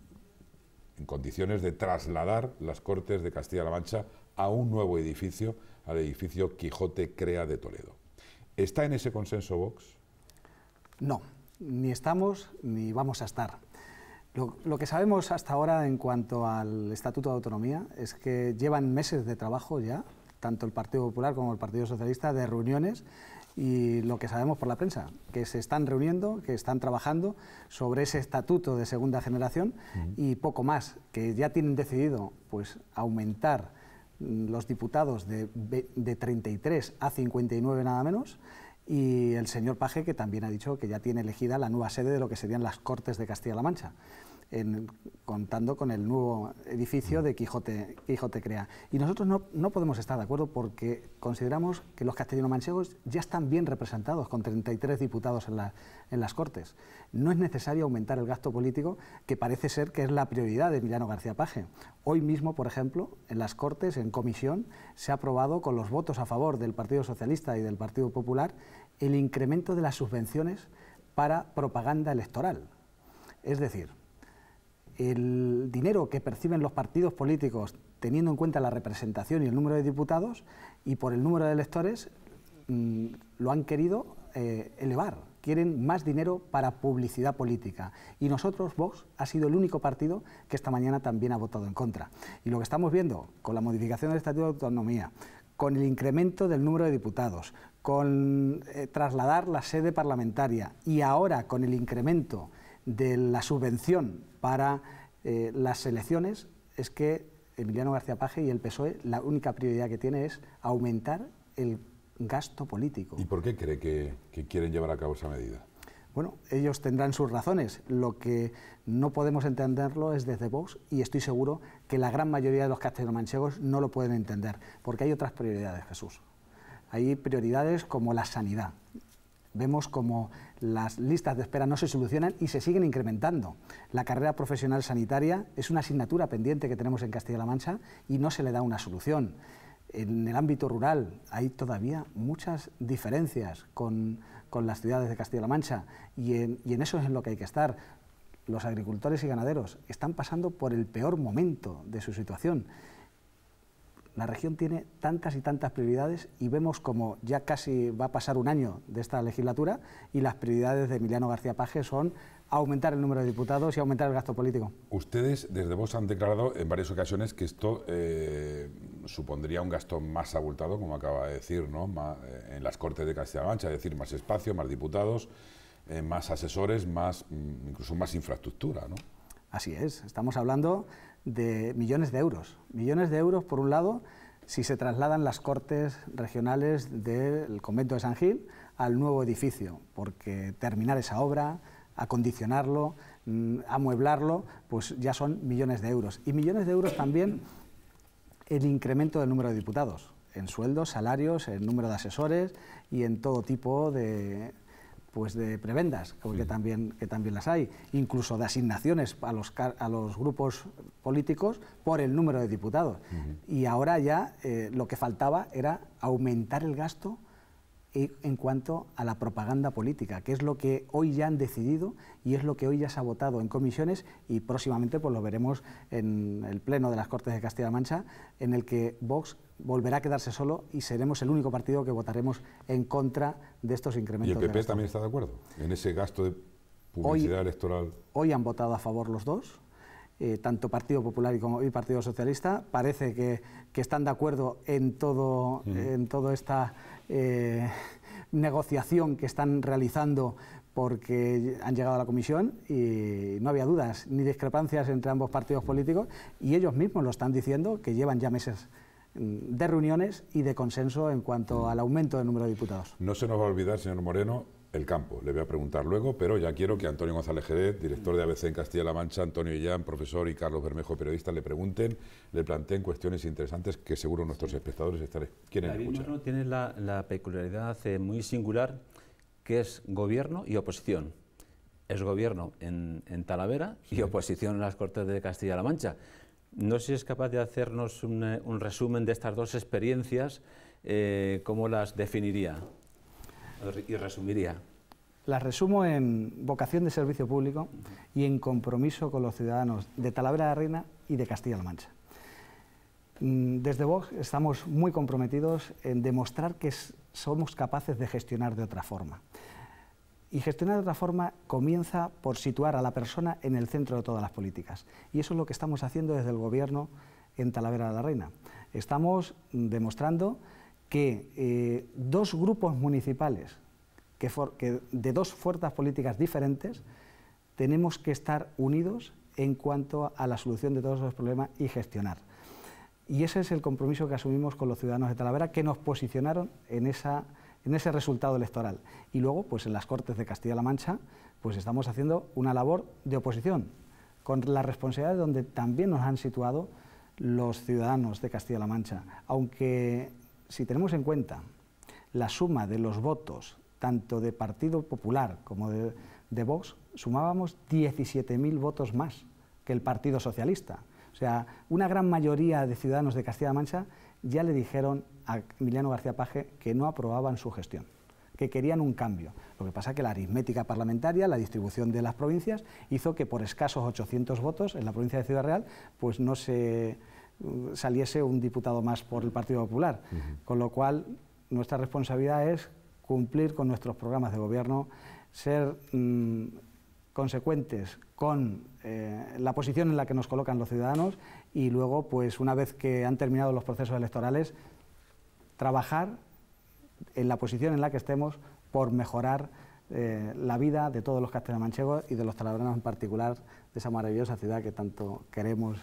condiciones de trasladar las Cortes de Castilla-La Mancha a un nuevo edificio, al edificio Quijote Crea de Toledo. ¿Está en ese consenso Vox? No, ni estamos ni vamos a estar. Lo, lo, que sabemos hasta ahora en cuanto al Estatuto de Autonomía es que llevan meses de trabajo ya, tanto el Partido Popular como el Partido Socialista, de reuniones y lo que sabemos por la prensa, que se están reuniendo, que están trabajando sobre ese estatuto de segunda generación y poco más, que ya tienen decidido pues aumentar mm, los diputados de, de 33 a 59 nada menos y el señor Paje que también ha dicho que ya tiene elegida la nueva sede de lo que serían las Cortes de Castilla-La Mancha contando con el nuevo edificio de Quijote, Quijote Crea. Y nosotros no, podemos estar de acuerdo porque consideramos que los castellanos manchegos ya están bien representados con 33 diputados en, la, en las Cortes. No es necesario aumentar el gasto político, que parece ser que es la prioridad de Emiliano García Page, Hoy mismo, por ejemplo, en las Cortes, en comisión, se ha aprobado con los votos a favor del Partido Socialista y del Partido Popular el incremento de las subvenciones para propaganda electoral. Es decir, el dinero que perciben los partidos políticos teniendo en cuenta la representación y el número de diputados y por el número de electores mm, lo han querido eh, elevar. Quieren más dinero para publicidad política. Y nosotros, Vox, ha sido el único partido que esta mañana también ha votado en contra. Y lo que estamos viendo con la modificación del Estatuto de Autonomía, con el incremento del número de diputados, con eh, trasladar la sede parlamentaria y ahora con el incremento de la subvención para eh, las elecciones es que Emiliano García Paje y el PSOE la única prioridad que tiene es aumentar el gasto político. ¿Y por qué cree que, quieren llevar a cabo esa medida? Bueno, ellos tendrán sus razones. Lo que no podemos entenderlo es desde Vox y estoy seguro que la gran mayoría de los castellomanchegos no lo pueden entender, porque hay otras prioridades, Jesús. Hay prioridades como la sanidad, vemos como las listas de espera no se solucionan y se siguen incrementando. La carrera profesional sanitaria es una asignatura pendiente que tenemos en Castilla-La Mancha y no se le da una solución. En el ámbito rural hay todavía muchas diferencias con, las ciudades de Castilla-La Mancha y en eso es en lo que hay que estar. Los agricultores y ganaderos están pasando por el peor momento de su situación la región tiene tantas y tantas prioridades y vemos como ya casi va a pasar un año de esta legislatura y las prioridades de Emiliano García Paje son aumentar el número de diputados y aumentar el gasto político. Ustedes desde vos, han declarado en varias ocasiones que esto eh, supondría un gasto más abultado, como acaba de decir, ¿no? Eh, en las Cortes de Castilla-La Mancha, es decir, más espacio, más diputados, eh, más asesores, más mm, incluso más infraestructura. ¿no? Así es, estamos hablando de millones de euros. Millones de euros, por un lado, si se trasladan las cortes regionales del convento de San Gil al nuevo edificio, porque terminar esa obra, acondicionarlo, mm, amueblarlo, pues ya son millones de euros. Y millones de euros también el incremento del número de diputados, en sueldos, salarios, el número de asesores y en todo tipo de pues de prebendas, que también, que también las hay, incluso de asignaciones a los, a los grupos políticos por el número de diputados. Y ahora ya eh, lo que faltaba era aumentar el gasto eh, en cuanto a la propaganda política, que es lo que hoy ya han decidido y es lo que hoy ya se ha votado en comisiones y próximamente pues lo veremos en el Pleno de las Cortes de Castilla-La Mancha, en el que Vox volverá a quedarse solo y seremos el único partido que votaremos en contra de estos incrementos. ¿Y el PP también está de acuerdo en ese gasto de publicidad electoral? Hoy han votado a favor los dos. Eh, tanto Partido Popular y, como, el Partido Socialista, parece que, que, están de acuerdo en todo, en todo esta eh, negociación que están realizando porque han llegado a la comisión y no había dudas ni discrepancias entre ambos partidos políticos y ellos mismos lo están diciendo que llevan ya meses mm, de reuniones y de consenso en cuanto al aumento del número de diputados. No se nos va a olvidar, señor Moreno, el campo. Le voy a preguntar luego, pero ya quiero que Antonio González Jerez, director de ABC en Castilla-La Mancha, Antonio Illán, profesor, y Carlos Bermejo, periodista, le pregunten, le planteen cuestiones interesantes que seguro nuestros espectadores estaré. quieren David El gobierno tiene la, peculiaridad eh, muy singular que es gobierno y oposición. Es gobierno en, Talavera y oposición en las Cortes de Castilla-La Mancha. No sé si es capaz de hacernos un, eh, resumen de estas dos experiencias, eh, cómo las definiría y resumiría las resumo en vocación de servicio público y en compromiso con los ciudadanos de Talavera de la Reina y de Castilla-La Mancha. Mm, desde Vox estamos muy comprometidos en demostrar que somos capaces de gestionar de otra forma. Y gestionar de otra forma comienza por situar a la persona en el centro de todas las políticas. Y eso es lo que estamos haciendo desde el Gobierno en Talavera de la Reina. Estamos demostrando que eh, dos grupos municipales que, de dos fuerzas políticas diferentes tenemos que estar unidos en cuanto a la solución de todos esos problemas y gestionar. Y ese es el compromiso que asumimos con los ciudadanos de Talavera, que nos posicionaron en, esa, en ese resultado electoral. Y luego, pues en las Cortes de Castilla-La Mancha, pues estamos haciendo una labor de oposición, con responsabilidad responsabilidades donde también nos han situado los ciudadanos de Castilla-La Mancha. Aunque si tenemos en cuenta la suma de los votos tanto de Partido Popular como de, Vox, sumábamos 17.000 votos más que el Partido Socialista. O sea, una gran mayoría de ciudadanos de Castilla-La Mancha ya le dijeron a Emiliano García Paje que no aprobaban su gestión, que querían un cambio. Lo que pasa es que la aritmética parlamentaria, la distribución de las provincias, hizo que por escasos 800 votos en la provincia de Ciudad Real, pues no se uh, saliese un diputado más por el Partido Popular. Con lo cual, nuestra responsabilidad es cumplir con nuestros programas de gobierno, ser mm, consecuentes con eh, la posición en la que nos colocan los ciudadanos y luego, pues una vez que han terminado los procesos electorales, trabajar en la posición en la que estemos por mejorar eh, la vida de todos los castellamanchegos y de los taladranos en particular, de esa maravillosa ciudad que tanto queremos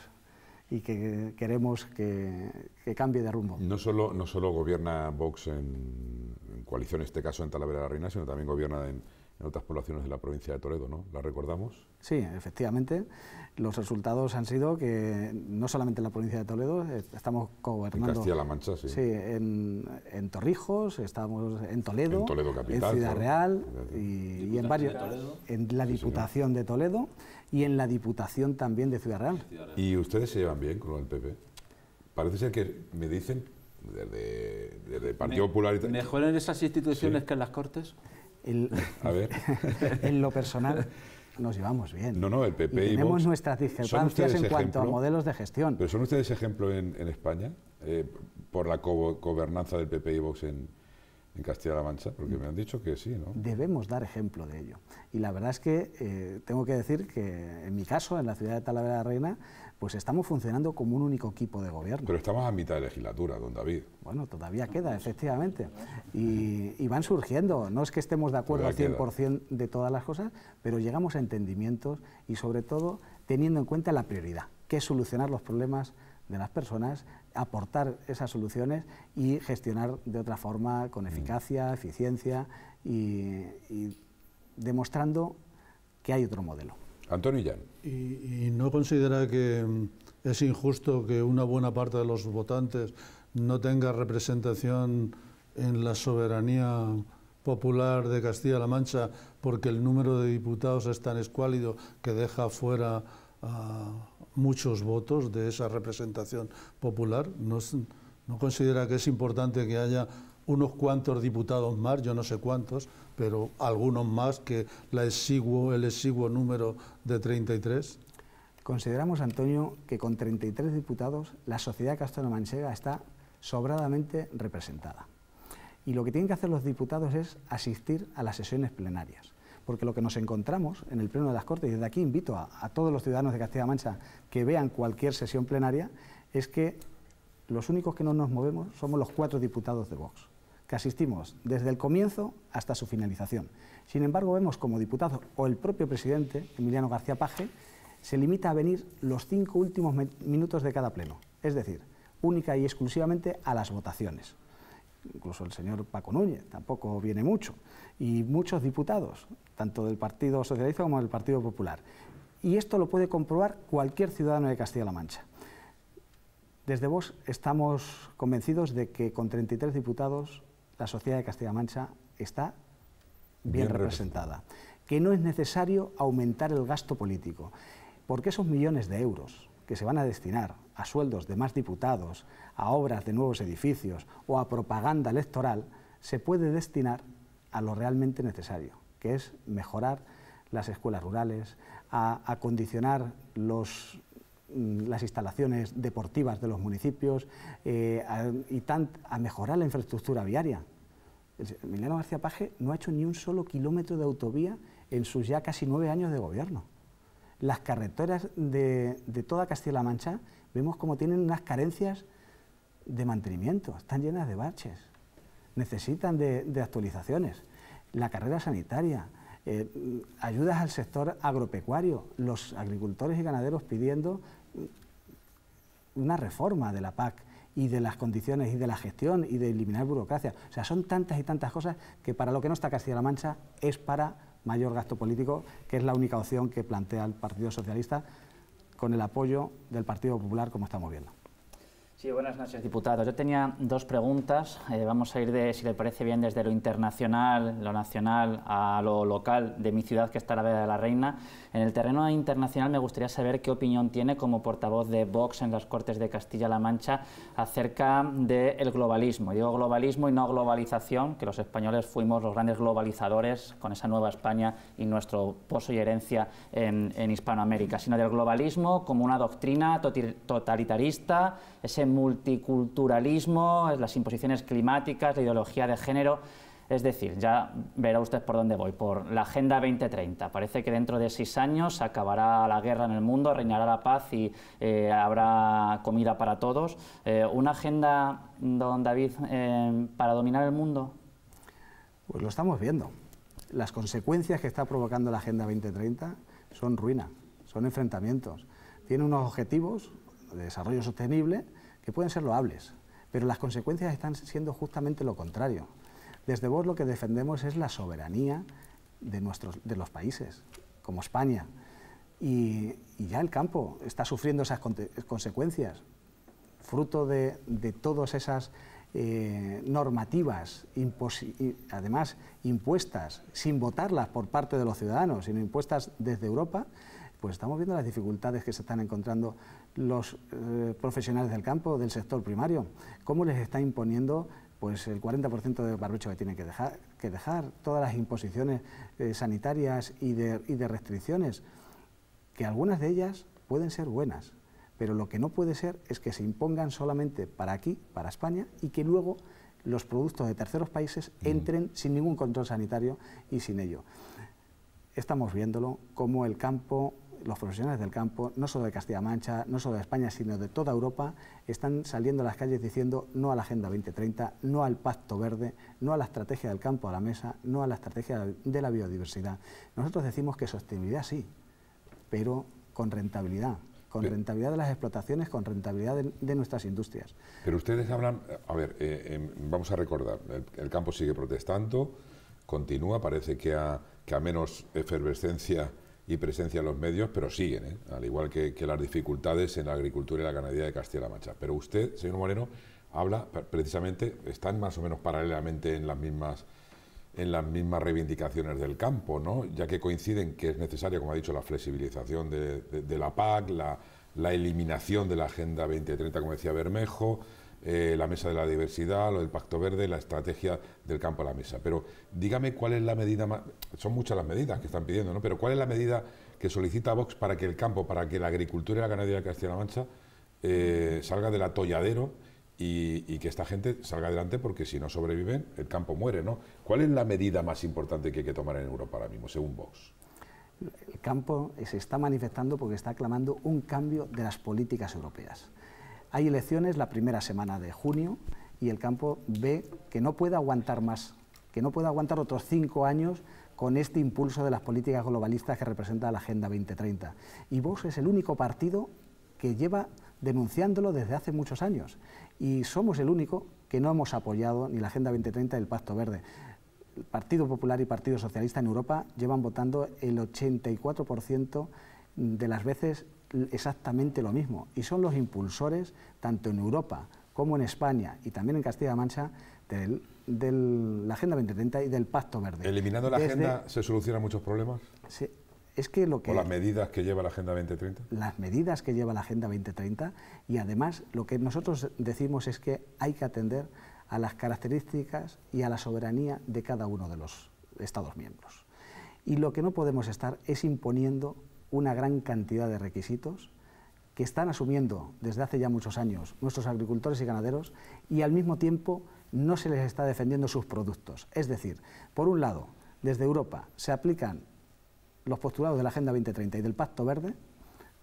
y que queremos que, que cambie de rumbo. No solo, no solo gobierna Vox en coalición, en este caso en Talavera de la Reina, sino también gobierna en, otras poblaciones de la provincia de Toledo, ¿no? ¿La recordamos? Sí, efectivamente. Los resultados han sido que no solamente en la provincia de Toledo, eh, estamos gobernando... En Castilla-La Mancha, sí. Sí, en, Torrijos, estamos en Toledo, en, Toledo capital, en Ciudad Real y, en varios... En la Diputación de Toledo y en la Diputación también de Ciudad Real. ¿Y ustedes se llevan bien con el PP? Parece ser que me dicen desde, el Partido Popular. Y ¿Mejor en esas instituciones que en las Cortes? a ver. en lo personal nos llevamos bien. No, no, el PP y Tenemos nuestras discrepancias en cuanto a modelos de gestión. ¿Pero son ustedes ejemplo en, España eh, por la gobernanza del PP y Vox en, Castilla-La Mancha? Porque me han dicho que sí, ¿no? Debemos dar ejemplo de ello. Y la verdad es que eh, tengo que decir que en mi caso, en la ciudad de Talavera de la Reina, pues estamos funcionando como un único equipo de gobierno. Pero estamos a mitad de legislatura, don David. Bueno, todavía queda, efectivamente. Y, van surgiendo, no es que estemos de acuerdo al 100% de todas las cosas, pero llegamos a entendimientos y sobre todo teniendo en cuenta la prioridad, que es solucionar los problemas de las personas, aportar esas soluciones y gestionar de otra forma con mm. eficacia, eficiencia y, demostrando que hay otro modelo. Antonio Llano y, no considera que mm, es injusto que una buena parte de los votantes no tenga representación en la soberanía popular de Castilla-La Mancha porque el número de diputados es tan escuálido que deja fuera muchos votos de esa representación popular. no considera que es importante que haya unos cuantos diputados más, yo no sé cuántos, pero algunos más que la exiguo, el exiguo número de 33. Consideramos, Antonio, que con 33 diputados la sociedad castellomanchega está sobradamente representada. Y lo que tienen que hacer los diputados es asistir a las sesiones plenarias. Porque lo que nos encontramos en el Pleno de las Cortes, y desde aquí invito a, a todos los ciudadanos de Castilla-La Mancha que vean cualquier sesión plenaria, es que los únicos que no nos movemos somos los cuatro diputados de Vox asistimos desde el comienzo hasta su finalización. Sin embargo, vemos como diputado o el propio presidente, Emiliano García Paje, se limita a venir los cinco últimos minutos de cada pleno, es decir, única y exclusivamente a las votaciones. Incluso el señor Paco Núñez tampoco viene mucho, y muchos diputados, tanto del Partido Socialista como del Partido Popular. Y esto lo puede comprobar cualquier ciudadano de Castilla-La Mancha. Desde vos estamos convencidos de que con 33 diputados la sociedad de castilla Mancha está bien, representada. Que no es necesario aumentar el gasto político, porque esos millones de euros que se van a destinar a sueldos de más diputados, a obras de nuevos edificios o a propaganda electoral, se puede destinar a lo realmente necesario, que es mejorar las escuelas rurales, a acondicionar los Mm, las instalaciones deportivas de los municipios eh, y a mejorar la infraestructura viaria. Emiliano García Paje no ha hecho ni un solo kilómetro de autovía en sus ya casi nueve años de gobierno. Las carreteras de, toda Castilla-La Mancha vemos como tienen unas carencias de mantenimiento, están llenas de baches, necesitan de actualizaciones. La carrera sanitaria, eh, ayudas al sector agropecuario, los agricultores y ganaderos pidiendo una reforma de la PAC y de las condiciones y de la gestión y de eliminar burocracia. O sea, son tantas y tantas cosas que para lo que no está Castilla-La Mancha es para mayor gasto político, que es la única opción que plantea el Partido Socialista con el apoyo del Partido Popular, como estamos viendo. Sí, buenas noches, diputados. Yo tenía dos preguntas. Eh, vamos a ir, de, si le parece bien, desde lo internacional, lo nacional, a lo local de mi ciudad, que está la Vega de la Reina. En el terreno internacional me gustaría saber qué opinión tiene como portavoz de Vox en las Cortes de Castilla-La Mancha acerca del globalismo. Digo globalismo y no globalización, que los españoles fuimos los grandes globalizadores con esa nueva España y nuestro pozo y herencia en, Hispanoamérica, sino del globalismo como una doctrina totalitarista, ese multiculturalismo, las imposiciones climáticas, la ideología de género. Es decir, ya verá usted por dónde voy, por la Agenda 2030. Parece que dentro de seis años acabará la guerra en el mundo, reinará la paz y eh, habrá comida para todos. Eh, ¿Una agenda, don David, eh, para dominar el mundo? Pues lo estamos viendo. Las consecuencias que está provocando la Agenda 2030 son ruina, son enfrentamientos. Tiene unos objetivos de desarrollo sostenible, que pueden ser loables, pero las consecuencias están siendo justamente lo contrario. Desde vos lo que defendemos es la soberanía de, nuestros, de los países, como España, y, ya el campo está sufriendo esas consecuencias, fruto de, todas esas eh, normativas, además impuestas, sin votarlas por parte de los ciudadanos, sino impuestas desde Europa, pues estamos viendo las dificultades que se están encontrando los eh, profesionales del campo, del sector primario, cómo les está imponiendo pues el 40% de barbecho que tienen que dejar, que dejar todas las imposiciones eh, sanitarias y de, restricciones, que algunas de ellas pueden ser buenas, pero lo que no puede ser es que se impongan solamente para aquí, para España, y que luego los productos de terceros países entren sin ningún control sanitario y sin ello. Estamos viéndolo como el campo los profesionales del campo, no solo de Castilla-Mancha, no solo de España, sino de toda Europa, están saliendo a las calles diciendo no a la Agenda 2030, no al Pacto Verde, no a la estrategia del campo a la mesa, no a la estrategia de la biodiversidad. Nosotros decimos que sostenibilidad sí, pero con rentabilidad, con rentabilidad de las explotaciones, con rentabilidad de, nuestras industrias. Pero ustedes hablan, a ver, eh, eh, vamos a recordar, el, campo sigue protestando, continúa, parece que a, que a menos efervescencia y presencia en los medios, pero siguen, ¿eh? al igual que, las dificultades en la agricultura y la ganadería de Castilla-La Mancha. Pero usted, señor Moreno, habla precisamente, están más o menos paralelamente en las mismas en las mismas reivindicaciones del campo, ¿no? ya que coinciden que es necesaria, como ha dicho, la flexibilización de, la PAC, la, la eliminación de la Agenda 2030, como decía Bermejo, eh, la mesa de la diversidad, lo del Pacto Verde, la estrategia del campo a la mesa. Pero dígame cuál es la medida más... Son muchas las medidas que están pidiendo, ¿no? Pero cuál es la medida que solicita Vox para que el campo, para que la agricultura y la ganadería de Castilla-La Mancha eh, salga del atolladero y, y, que esta gente salga adelante porque si no sobreviven, el campo muere, ¿no? ¿Cuál es la medida más importante que hay que tomar en Europa ahora mismo, según Vox? El campo se está manifestando porque está clamando un cambio de las políticas europeas. Hay elecciones la primera semana de junio y el campo ve que no puede aguantar más, que no puede aguantar otros cinco años con este impulso de las políticas globalistas que representa la Agenda 2030. Y Vox es el único partido que lleva denunciándolo desde hace muchos años. Y somos el único que no hemos apoyado ni la Agenda 2030 ni el Pacto Verde. El Partido Popular y Partido Socialista en Europa llevan votando el 84% de las veces exactamente lo mismo y son los impulsores, tanto en Europa como en España y también en Castilla-La Mancha, de la Agenda 2030 y del Pacto Verde. ¿Eliminando la agenda se solucionan muchos problemas? Sí. Es que lo que... O las medidas que lleva la Agenda 2030. Las medidas que lleva la Agenda 2030 y además lo que nosotros decimos es que hay que atender a las características y a la soberanía de cada uno de los Estados miembros. Y lo que no podemos estar es imponiendo una gran cantidad de requisitos que están asumiendo desde hace ya muchos años nuestros agricultores y ganaderos y al mismo tiempo no se les está defendiendo sus productos. Es decir, por un lado, desde Europa se aplican los postulados de la Agenda 2030 y del Pacto Verde,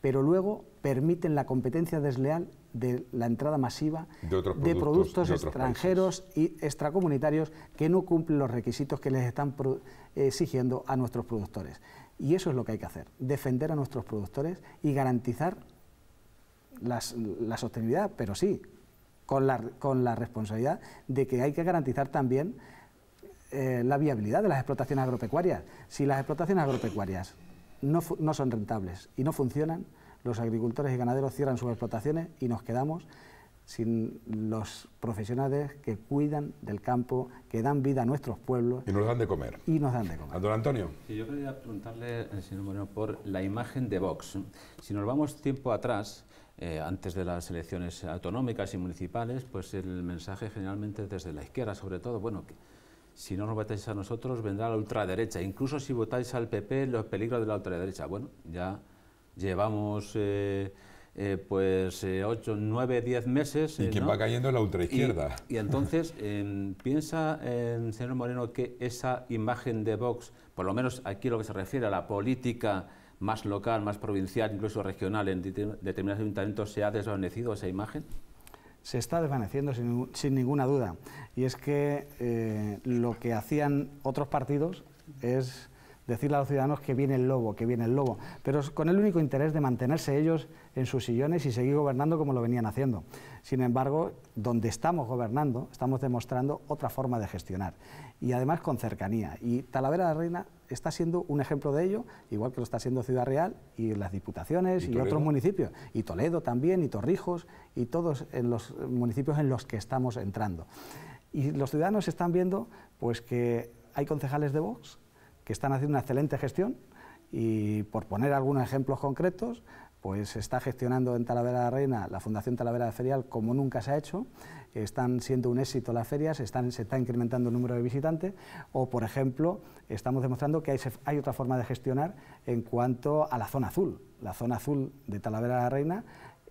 pero luego permiten la competencia desleal de la entrada masiva de, productos, extranjeros y extracomunitarios que no cumplen los requisitos que les están eh, exigiendo a nuestros productores. Y eso es lo que hay que hacer, defender a nuestros productores y garantizar la sostenibilidad, pero sí, con la, responsabilidad de que hay que garantizar también eh, la viabilidad de las explotaciones agropecuarias. Si las explotaciones agropecuarias no, no son rentables y no funcionan, los agricultores y ganaderos cierran sus explotaciones y nos quedamos sin los profesionales que cuidan del campo, que dan vida a nuestros pueblos. Y nos dan de comer. Y nos dan de comer. Don Antonio. yo quería preguntarle, señor Moreno, por la imagen de Vox. Si nos vamos tiempo atrás, eh, antes de las elecciones autonómicas y municipales, pues el mensaje generalmente desde la izquierda, sobre todo, bueno, si no nos votáis a nosotros, vendrá la ultraderecha. Incluso si votáis al PP, los peligros de la ultraderecha. Bueno, ya llevamos... Eh, eh, pues 8, 9, 10 meses. Y eh, quien va cayendo es la ultraizquierda. Y, y entonces, em, ¿piensa, señor Moreno, que esa imagen de Vox, por lo menos aquí lo que se refiere a la política más local, más provincial, incluso regional, en determinados ayuntamientos, se ha desvanecido esa imagen? se está desvaneciendo sin, ninguna duda. Y es que eh, lo que hacían otros partidos es decirle a los ciudadanos que viene el lobo, que viene el lobo, pero con el único interés de mantenerse ellos en sus sillones y seguir gobernando como lo venían haciendo. Sin embargo, donde estamos gobernando, estamos demostrando otra forma de gestionar y además con cercanía. Y Talavera de la Reina está siendo un ejemplo de ello, igual que lo está siendo Ciudad Real y las diputaciones y, otros municipios, y Toledo también, y Torrijos, y todos en los municipios en los que estamos entrando. Y los ciudadanos están viendo pues que hay concejales de Vox que están haciendo una excelente gestión y por poner algunos ejemplos concretos, pues se está gestionando en Talavera de la Reina la Fundación Talavera de Ferial como nunca se ha hecho, están siendo un éxito las ferias, se está incrementando el número de visitantes o, por ejemplo, estamos demostrando que hay otra forma de gestionar en cuanto a la zona azul. La zona azul de Talavera de la Reina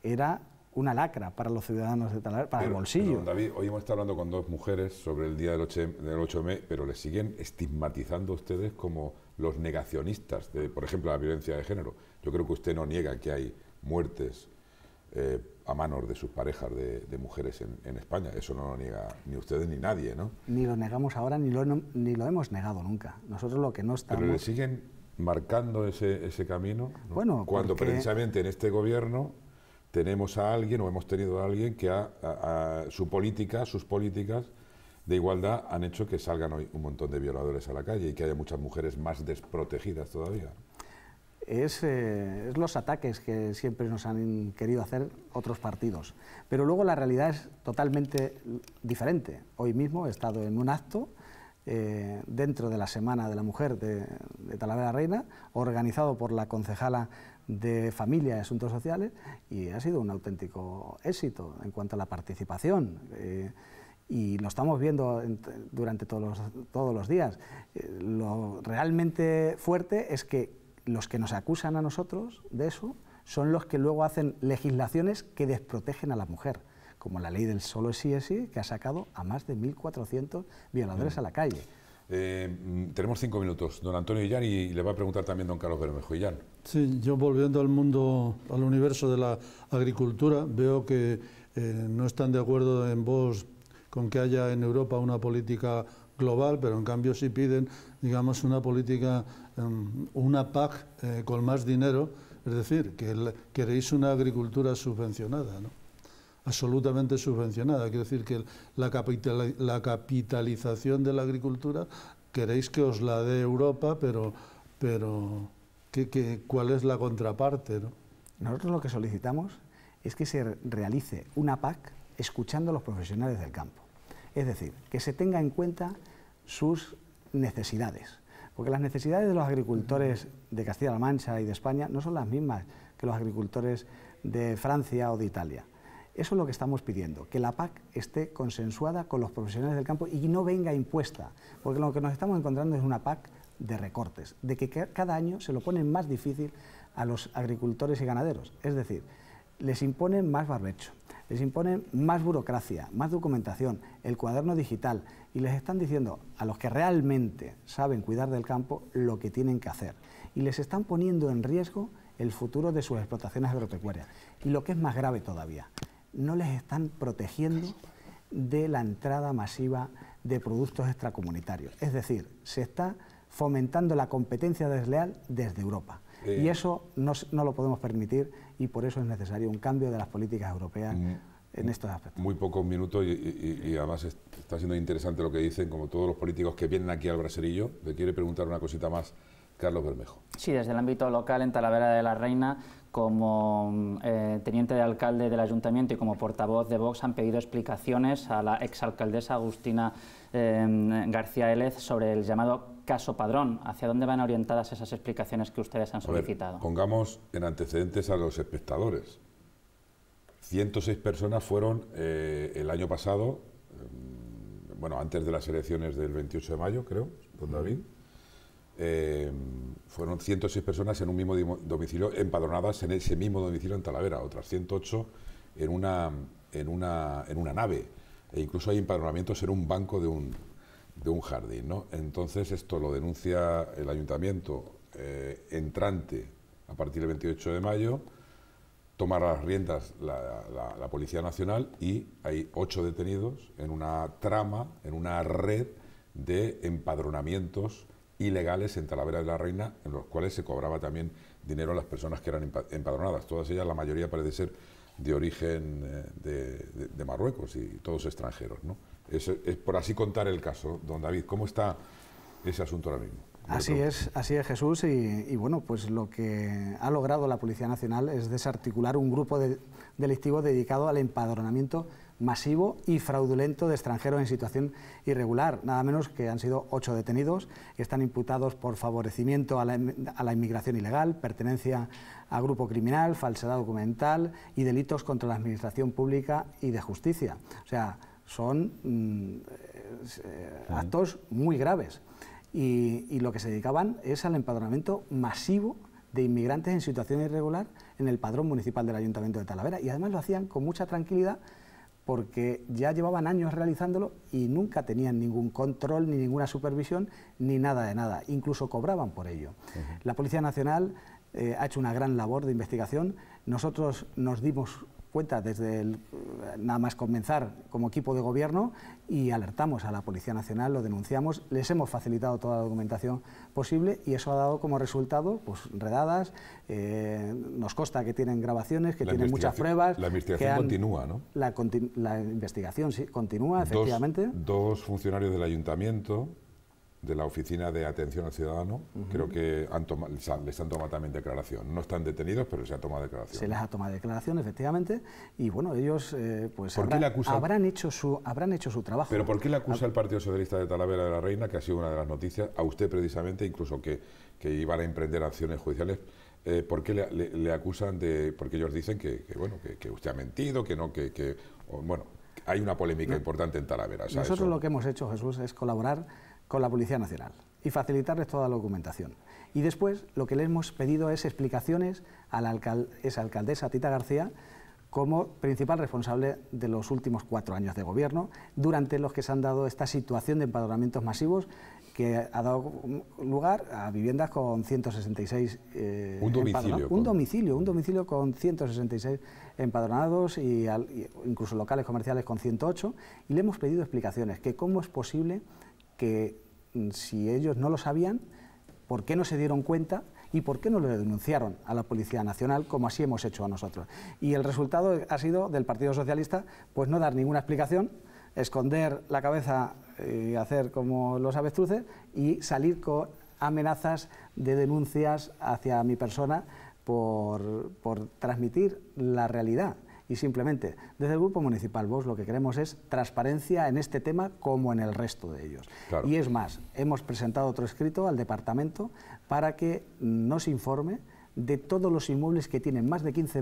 era una lacra para los ciudadanos de Talavera, para el bolsillo. David, hoy hemos estado hablando con dos mujeres sobre el día del 8 mes... pero le siguen estigmatizando ustedes como los negacionistas de, por ejemplo, la violencia de género. Yo creo que usted no niega que hay muertes eh, a manos de sus parejas de, mujeres en, España. Eso no lo niega ni ustedes ni nadie, ¿no? Ni lo negamos ahora, ni lo, ni lo hemos negado nunca. Nosotros lo que no estamos... Pero le siguen marcando ese, camino, bueno, cuando precisamente en este gobierno tenemos a alguien o hemos tenido a alguien que ha, a, su política, sus políticas de igualdad han hecho que salgan hoy un montón de violadores a la calle y que haya muchas mujeres más desprotegidas todavía. Es, eh, los ataques que siempre nos han querido hacer otros partidos. Pero luego la realidad es totalmente diferente. Hoy mismo he estado en un acto eh, dentro de la Semana de la Mujer de, de Talavera Reina, organizado por la concejala de familia y asuntos sociales y ha sido un auténtico éxito en cuanto a la participación. Eh, y lo estamos viendo durante todos los, días. Eh, lo realmente fuerte es que los que nos acusan a nosotros de eso son los que luego hacen legislaciones que desprotegen a la mujer como la ley del solo sí es sí, que ha sacado a más de 1.400 violadores mm. a la calle. Eh, mm, tenemos cinco minutos. Don Antonio Illán y le va a preguntar también don Carlos Bermejo. Sí, yo volviendo al mundo, al universo de la agricultura, veo que eh, no están de acuerdo en vos con que haya en Europa una política global, pero en cambio sí piden, digamos, una política, em, una PAC eh, con más dinero, es decir, que queréis una agricultura subvencionada, ¿no? absolutamente subvencionada. Quiero decir que la, la capitalización de la agricultura queréis que os la dé Europa, pero, pero cuál es la contraparte? Nosotros lo que solicitamos es que se realice una PAC escuchando a los profesionales del campo. Es decir, que se tenga en cuenta sus necesidades. Porque las necesidades de los agricultores de Castilla-La Mancha y de España no son las mismas que los agricultores de Francia o de Italia. Eso es lo que estamos pidiendo, que la PAC esté consensuada con los profesionales del campo y no venga impuesta, porque lo que nos estamos encontrando es una PAC de recortes, de que cada año se lo ponen más difícil a los agricultores y ganaderos. Es decir, les imponen más barbecho, les imponen más burocracia, más documentación, el cuaderno digital y les están diciendo a los que realmente saben cuidar del campo lo que tienen que hacer y les están poniendo en riesgo el futuro de sus explotaciones agropecuarias y lo que es más grave todavía, no les están protegiendo de la entrada masiva de productos extracomunitarios. Es decir, se está fomentando la competencia desleal desde Europa. Y eso no, lo podemos permitir y por eso es necesario un cambio de las políticas europeas mm, en mm, estos aspectos. Muy pocos minutos y, y, además está siendo interesante lo que dicen, como todos los políticos que vienen aquí al braserillo. Le quiere preguntar una cosita más Carlos Bermejo. Sí, desde el ámbito local en Talavera de la Reina como mm, eh, teniente de alcalde del ayuntamiento y como portavoz de Vox han pedido explicaciones a la exalcaldesa Agustina em, García Élez sobre el llamado caso padrón. ¿Hacia dónde van orientadas esas explicaciones que ustedes han solicitado? pongamos en antecedentes a los espectadores. 106 personas fueron eh, el año pasado, em, bueno, antes de las elecciones del 28 de mayo, creo, don David. Eh, fueron 106 personas en un mismo domicilio, empadronadas en ese mismo domicilio en Talavera, otras 108 en una, en una, en una nave. E incluso hay empadronamientos en un banco de un, jardín. ¿no? Entonces esto lo denuncia el ayuntamiento eh, entrante a partir del 28 de mayo, toma las riendas la, la, Policía Nacional y hay ocho detenidos en una trama, en una red de empadronamientos ilegales en Talavera de la Reina, en los cuales se cobraba también dinero a las personas que eran empadronadas. Todas ellas, la mayoría parece ser de origen eh, de, Marruecos y todos extranjeros. ¿no? es por así contar el caso. Don David, ¿cómo está ese asunto ahora mismo? Así es, así es Jesús, y, bueno, pues lo que ha logrado la Policía Nacional es desarticular un grupo de, delictivo dedicado al empadronamiento masivo y fraudulento de extranjeros en situación irregular. Nada menos que han sido ocho detenidos y están imputados por favorecimiento a la, em, inmigración ilegal, pertenencia a grupo criminal, falsedad documental y delitos contra la administración pública y de justicia. O sea, son mm, eh, actos muy graves. y lo que se dedicaban es al empadronamiento masivo de inmigrantes en situación irregular en el padrón municipal del Ayuntamiento de Talavera. Y además lo hacían con mucha tranquilidad porque ya llevaban años realizándolo y nunca tenían ningún control, ni ninguna supervisión, ni nada de nada. Incluso cobraban por ello. La Policía Nacional eh, ha hecho una gran labor de investigación. Nosotros nos dimos cuenta desde el, eh, nada más comenzar como equipo de gobierno y alertamos a la Policía Nacional, lo denunciamos, les hemos facilitado toda la documentación posible y eso ha dado como resultado pues, redadas, eh, nos consta que tienen grabaciones, que tienen muchas pruebas. La investigación continúa, ¿no? La, la investigación sí, continúa, efectivamente. dos funcionarios del ayuntamiento de la Oficina de Atención al Ciudadano, creo que han les han tomado también declaración. No están detenidos, pero se ha tomado declaración. Se les ha tomado declaración, efectivamente, y bueno, ellos eh, pues habrán, hecho su, habrán hecho su trabajo. Pero ¿por qué le acusa el Partido Socialista de Talavera de la Reina, que ha sido una de las noticias, a usted precisamente, incluso que, que iban a emprender acciones judiciales? Eh, ¿Por qué le, acusan de...? Porque ellos dicen que, bueno, que, usted ha mentido, que no, que... bueno, hay una polémica importante en Talavera. Nosotros lo que hemos hecho, Jesús, es colaborar con la Policía Nacional y facilitarles toda la documentación. Y después lo que le hemos pedido es explicaciones a la esa alcaldesa Tita García como principal responsable de los últimos cuatro años de gobierno, durante los que se han dado esta situación de empadronamientos masivos que ha dado lugar a viviendas con 166 eh, un domicilio un domicilio con 166 empadronados y, incluso locales comerciales con 108 y le hemos pedido explicaciones que cómo es posible que mm, si ellos no lo sabían, ¿por qué no se dieron cuenta? ¿Y por qué no lo denunciaron a la Policía Nacional como así hemos hecho a nosotros? Y el resultado ha sido del Partido Socialista, pues no dar ninguna explicación, esconder la cabeza y eh, hacer como los avestruces y salir con amenazas de denuncias hacia mi persona por transmitir la realidad y simplemente desde el Grupo Municipal vos lo que queremos es transparencia en este tema como en el resto de ellos. Y es más, hemos presentado otro escrito al departamento para que nos informe de todos los inmuebles que tienen más de 15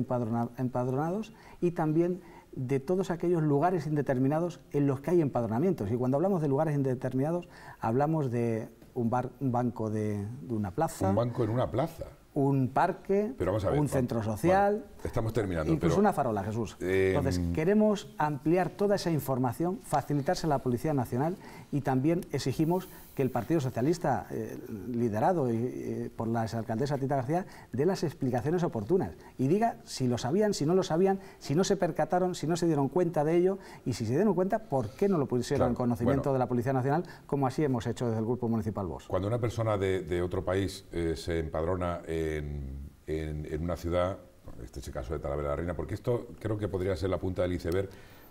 empadronados y también de todos aquellos lugares indeterminados en los que hay empadronamientos. Y cuando hablamos de lugares indeterminados, hablamos de un, banco de, una plaza. Un banco en una plaza. Un parque, un centro social. Estamos terminando. Incluso una farola, Jesús. Em, Entonces, queremos ampliar toda esa información, facilitarse a la Policía Nacional y también exigimos que el Partido Socialista, eh, liderado eh, eh, por la alcaldesa Tita García, dé las explicaciones oportunas y diga si lo sabían, si no lo sabían, si no se percataron, si no se dieron cuenta de ello y si se dieron cuenta, ¿por qué no lo pusieron en conocimiento de la Policía Nacional, como así hemos hecho desde el Grupo Municipal vos Cuando una persona de, otro país se empadrona en una ciudad este caso de Talavera de la Reina, porque esto creo que podría ser la punta del iceberg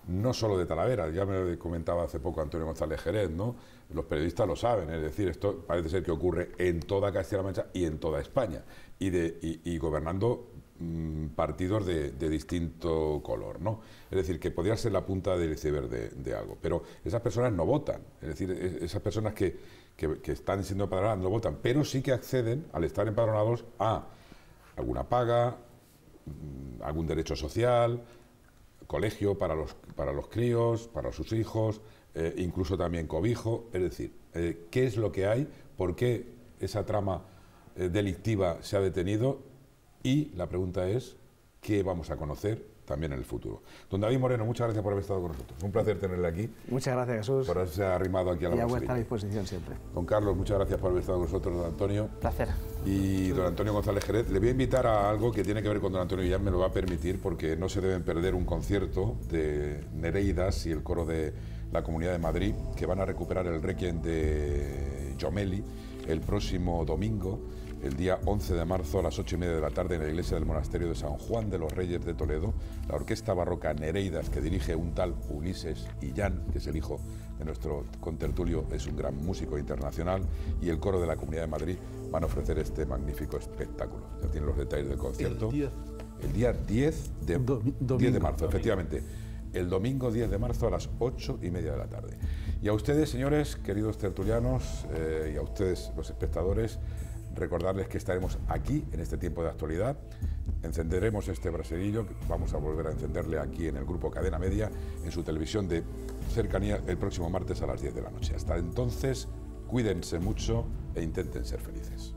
no solo de Talavera, ya me lo comentaba hace poco Antonio González Jerez, ¿no? Los periodistas lo saben, es decir, esto parece ser que ocurre en toda Castilla-La Mancha y en toda España, y, de, gobernando mm, partidos de, distinto color, ¿no? Es decir, que podría ser la punta del iceberg de, algo, pero esas personas no votan, es decir, esas personas que, que están siendo empadronadas no votan, pero sí que acceden, al estar empadronados, a alguna paga, Mm, algún derecho social, colegio para los, para los críos, para sus hijos, eh, incluso también cobijo. Es decir, eh, ¿qué es lo que hay? ¿Por qué esa trama eh, delictiva se ha detenido? Y la pregunta es, ¿qué vamos a conocer también en el futuro. Don David Moreno, muchas gracias por haber estado con nosotros. Un placer tenerle aquí. Muchas gracias, Jesús. Por haberse arrimado aquí a la Y a vuestra disposición siempre. Don Carlos, muchas gracias por haber estado con nosotros, don Antonio. Placer. Y don Antonio González Jerez, le voy a invitar a algo que tiene que ver con don Antonio y ya me lo va a permitir porque no se deben perder un concierto de Nereidas y el coro de la Comunidad de Madrid que van a recuperar el Requiem de Jomeli el próximo domingo el día 11 de marzo a las 8 y media de la tarde en la iglesia del monasterio de San Juan de los Reyes de Toledo, la orquesta barroca Nereidas que dirige un tal Ulises Illán, que es el hijo de nuestro contertulio, es un gran músico internacional, y el coro de la Comunidad de Madrid van a ofrecer este magnífico espectáculo. Ya tienen los detalles del concierto. El, día 10 de, 10 de marzo, efectivamente el domingo 10 de marzo a las 8 y media de la tarde. Y a ustedes, señores, queridos tertulianos, eh, y a ustedes, los espectadores, Recordarles que estaremos aquí en este tiempo de actualidad. Encenderemos este braserillo, vamos a volver a encenderle aquí en el grupo Cadena Media, en su televisión de cercanía, el próximo martes a las 10 de la noche. Hasta entonces, cuídense mucho e intenten ser felices.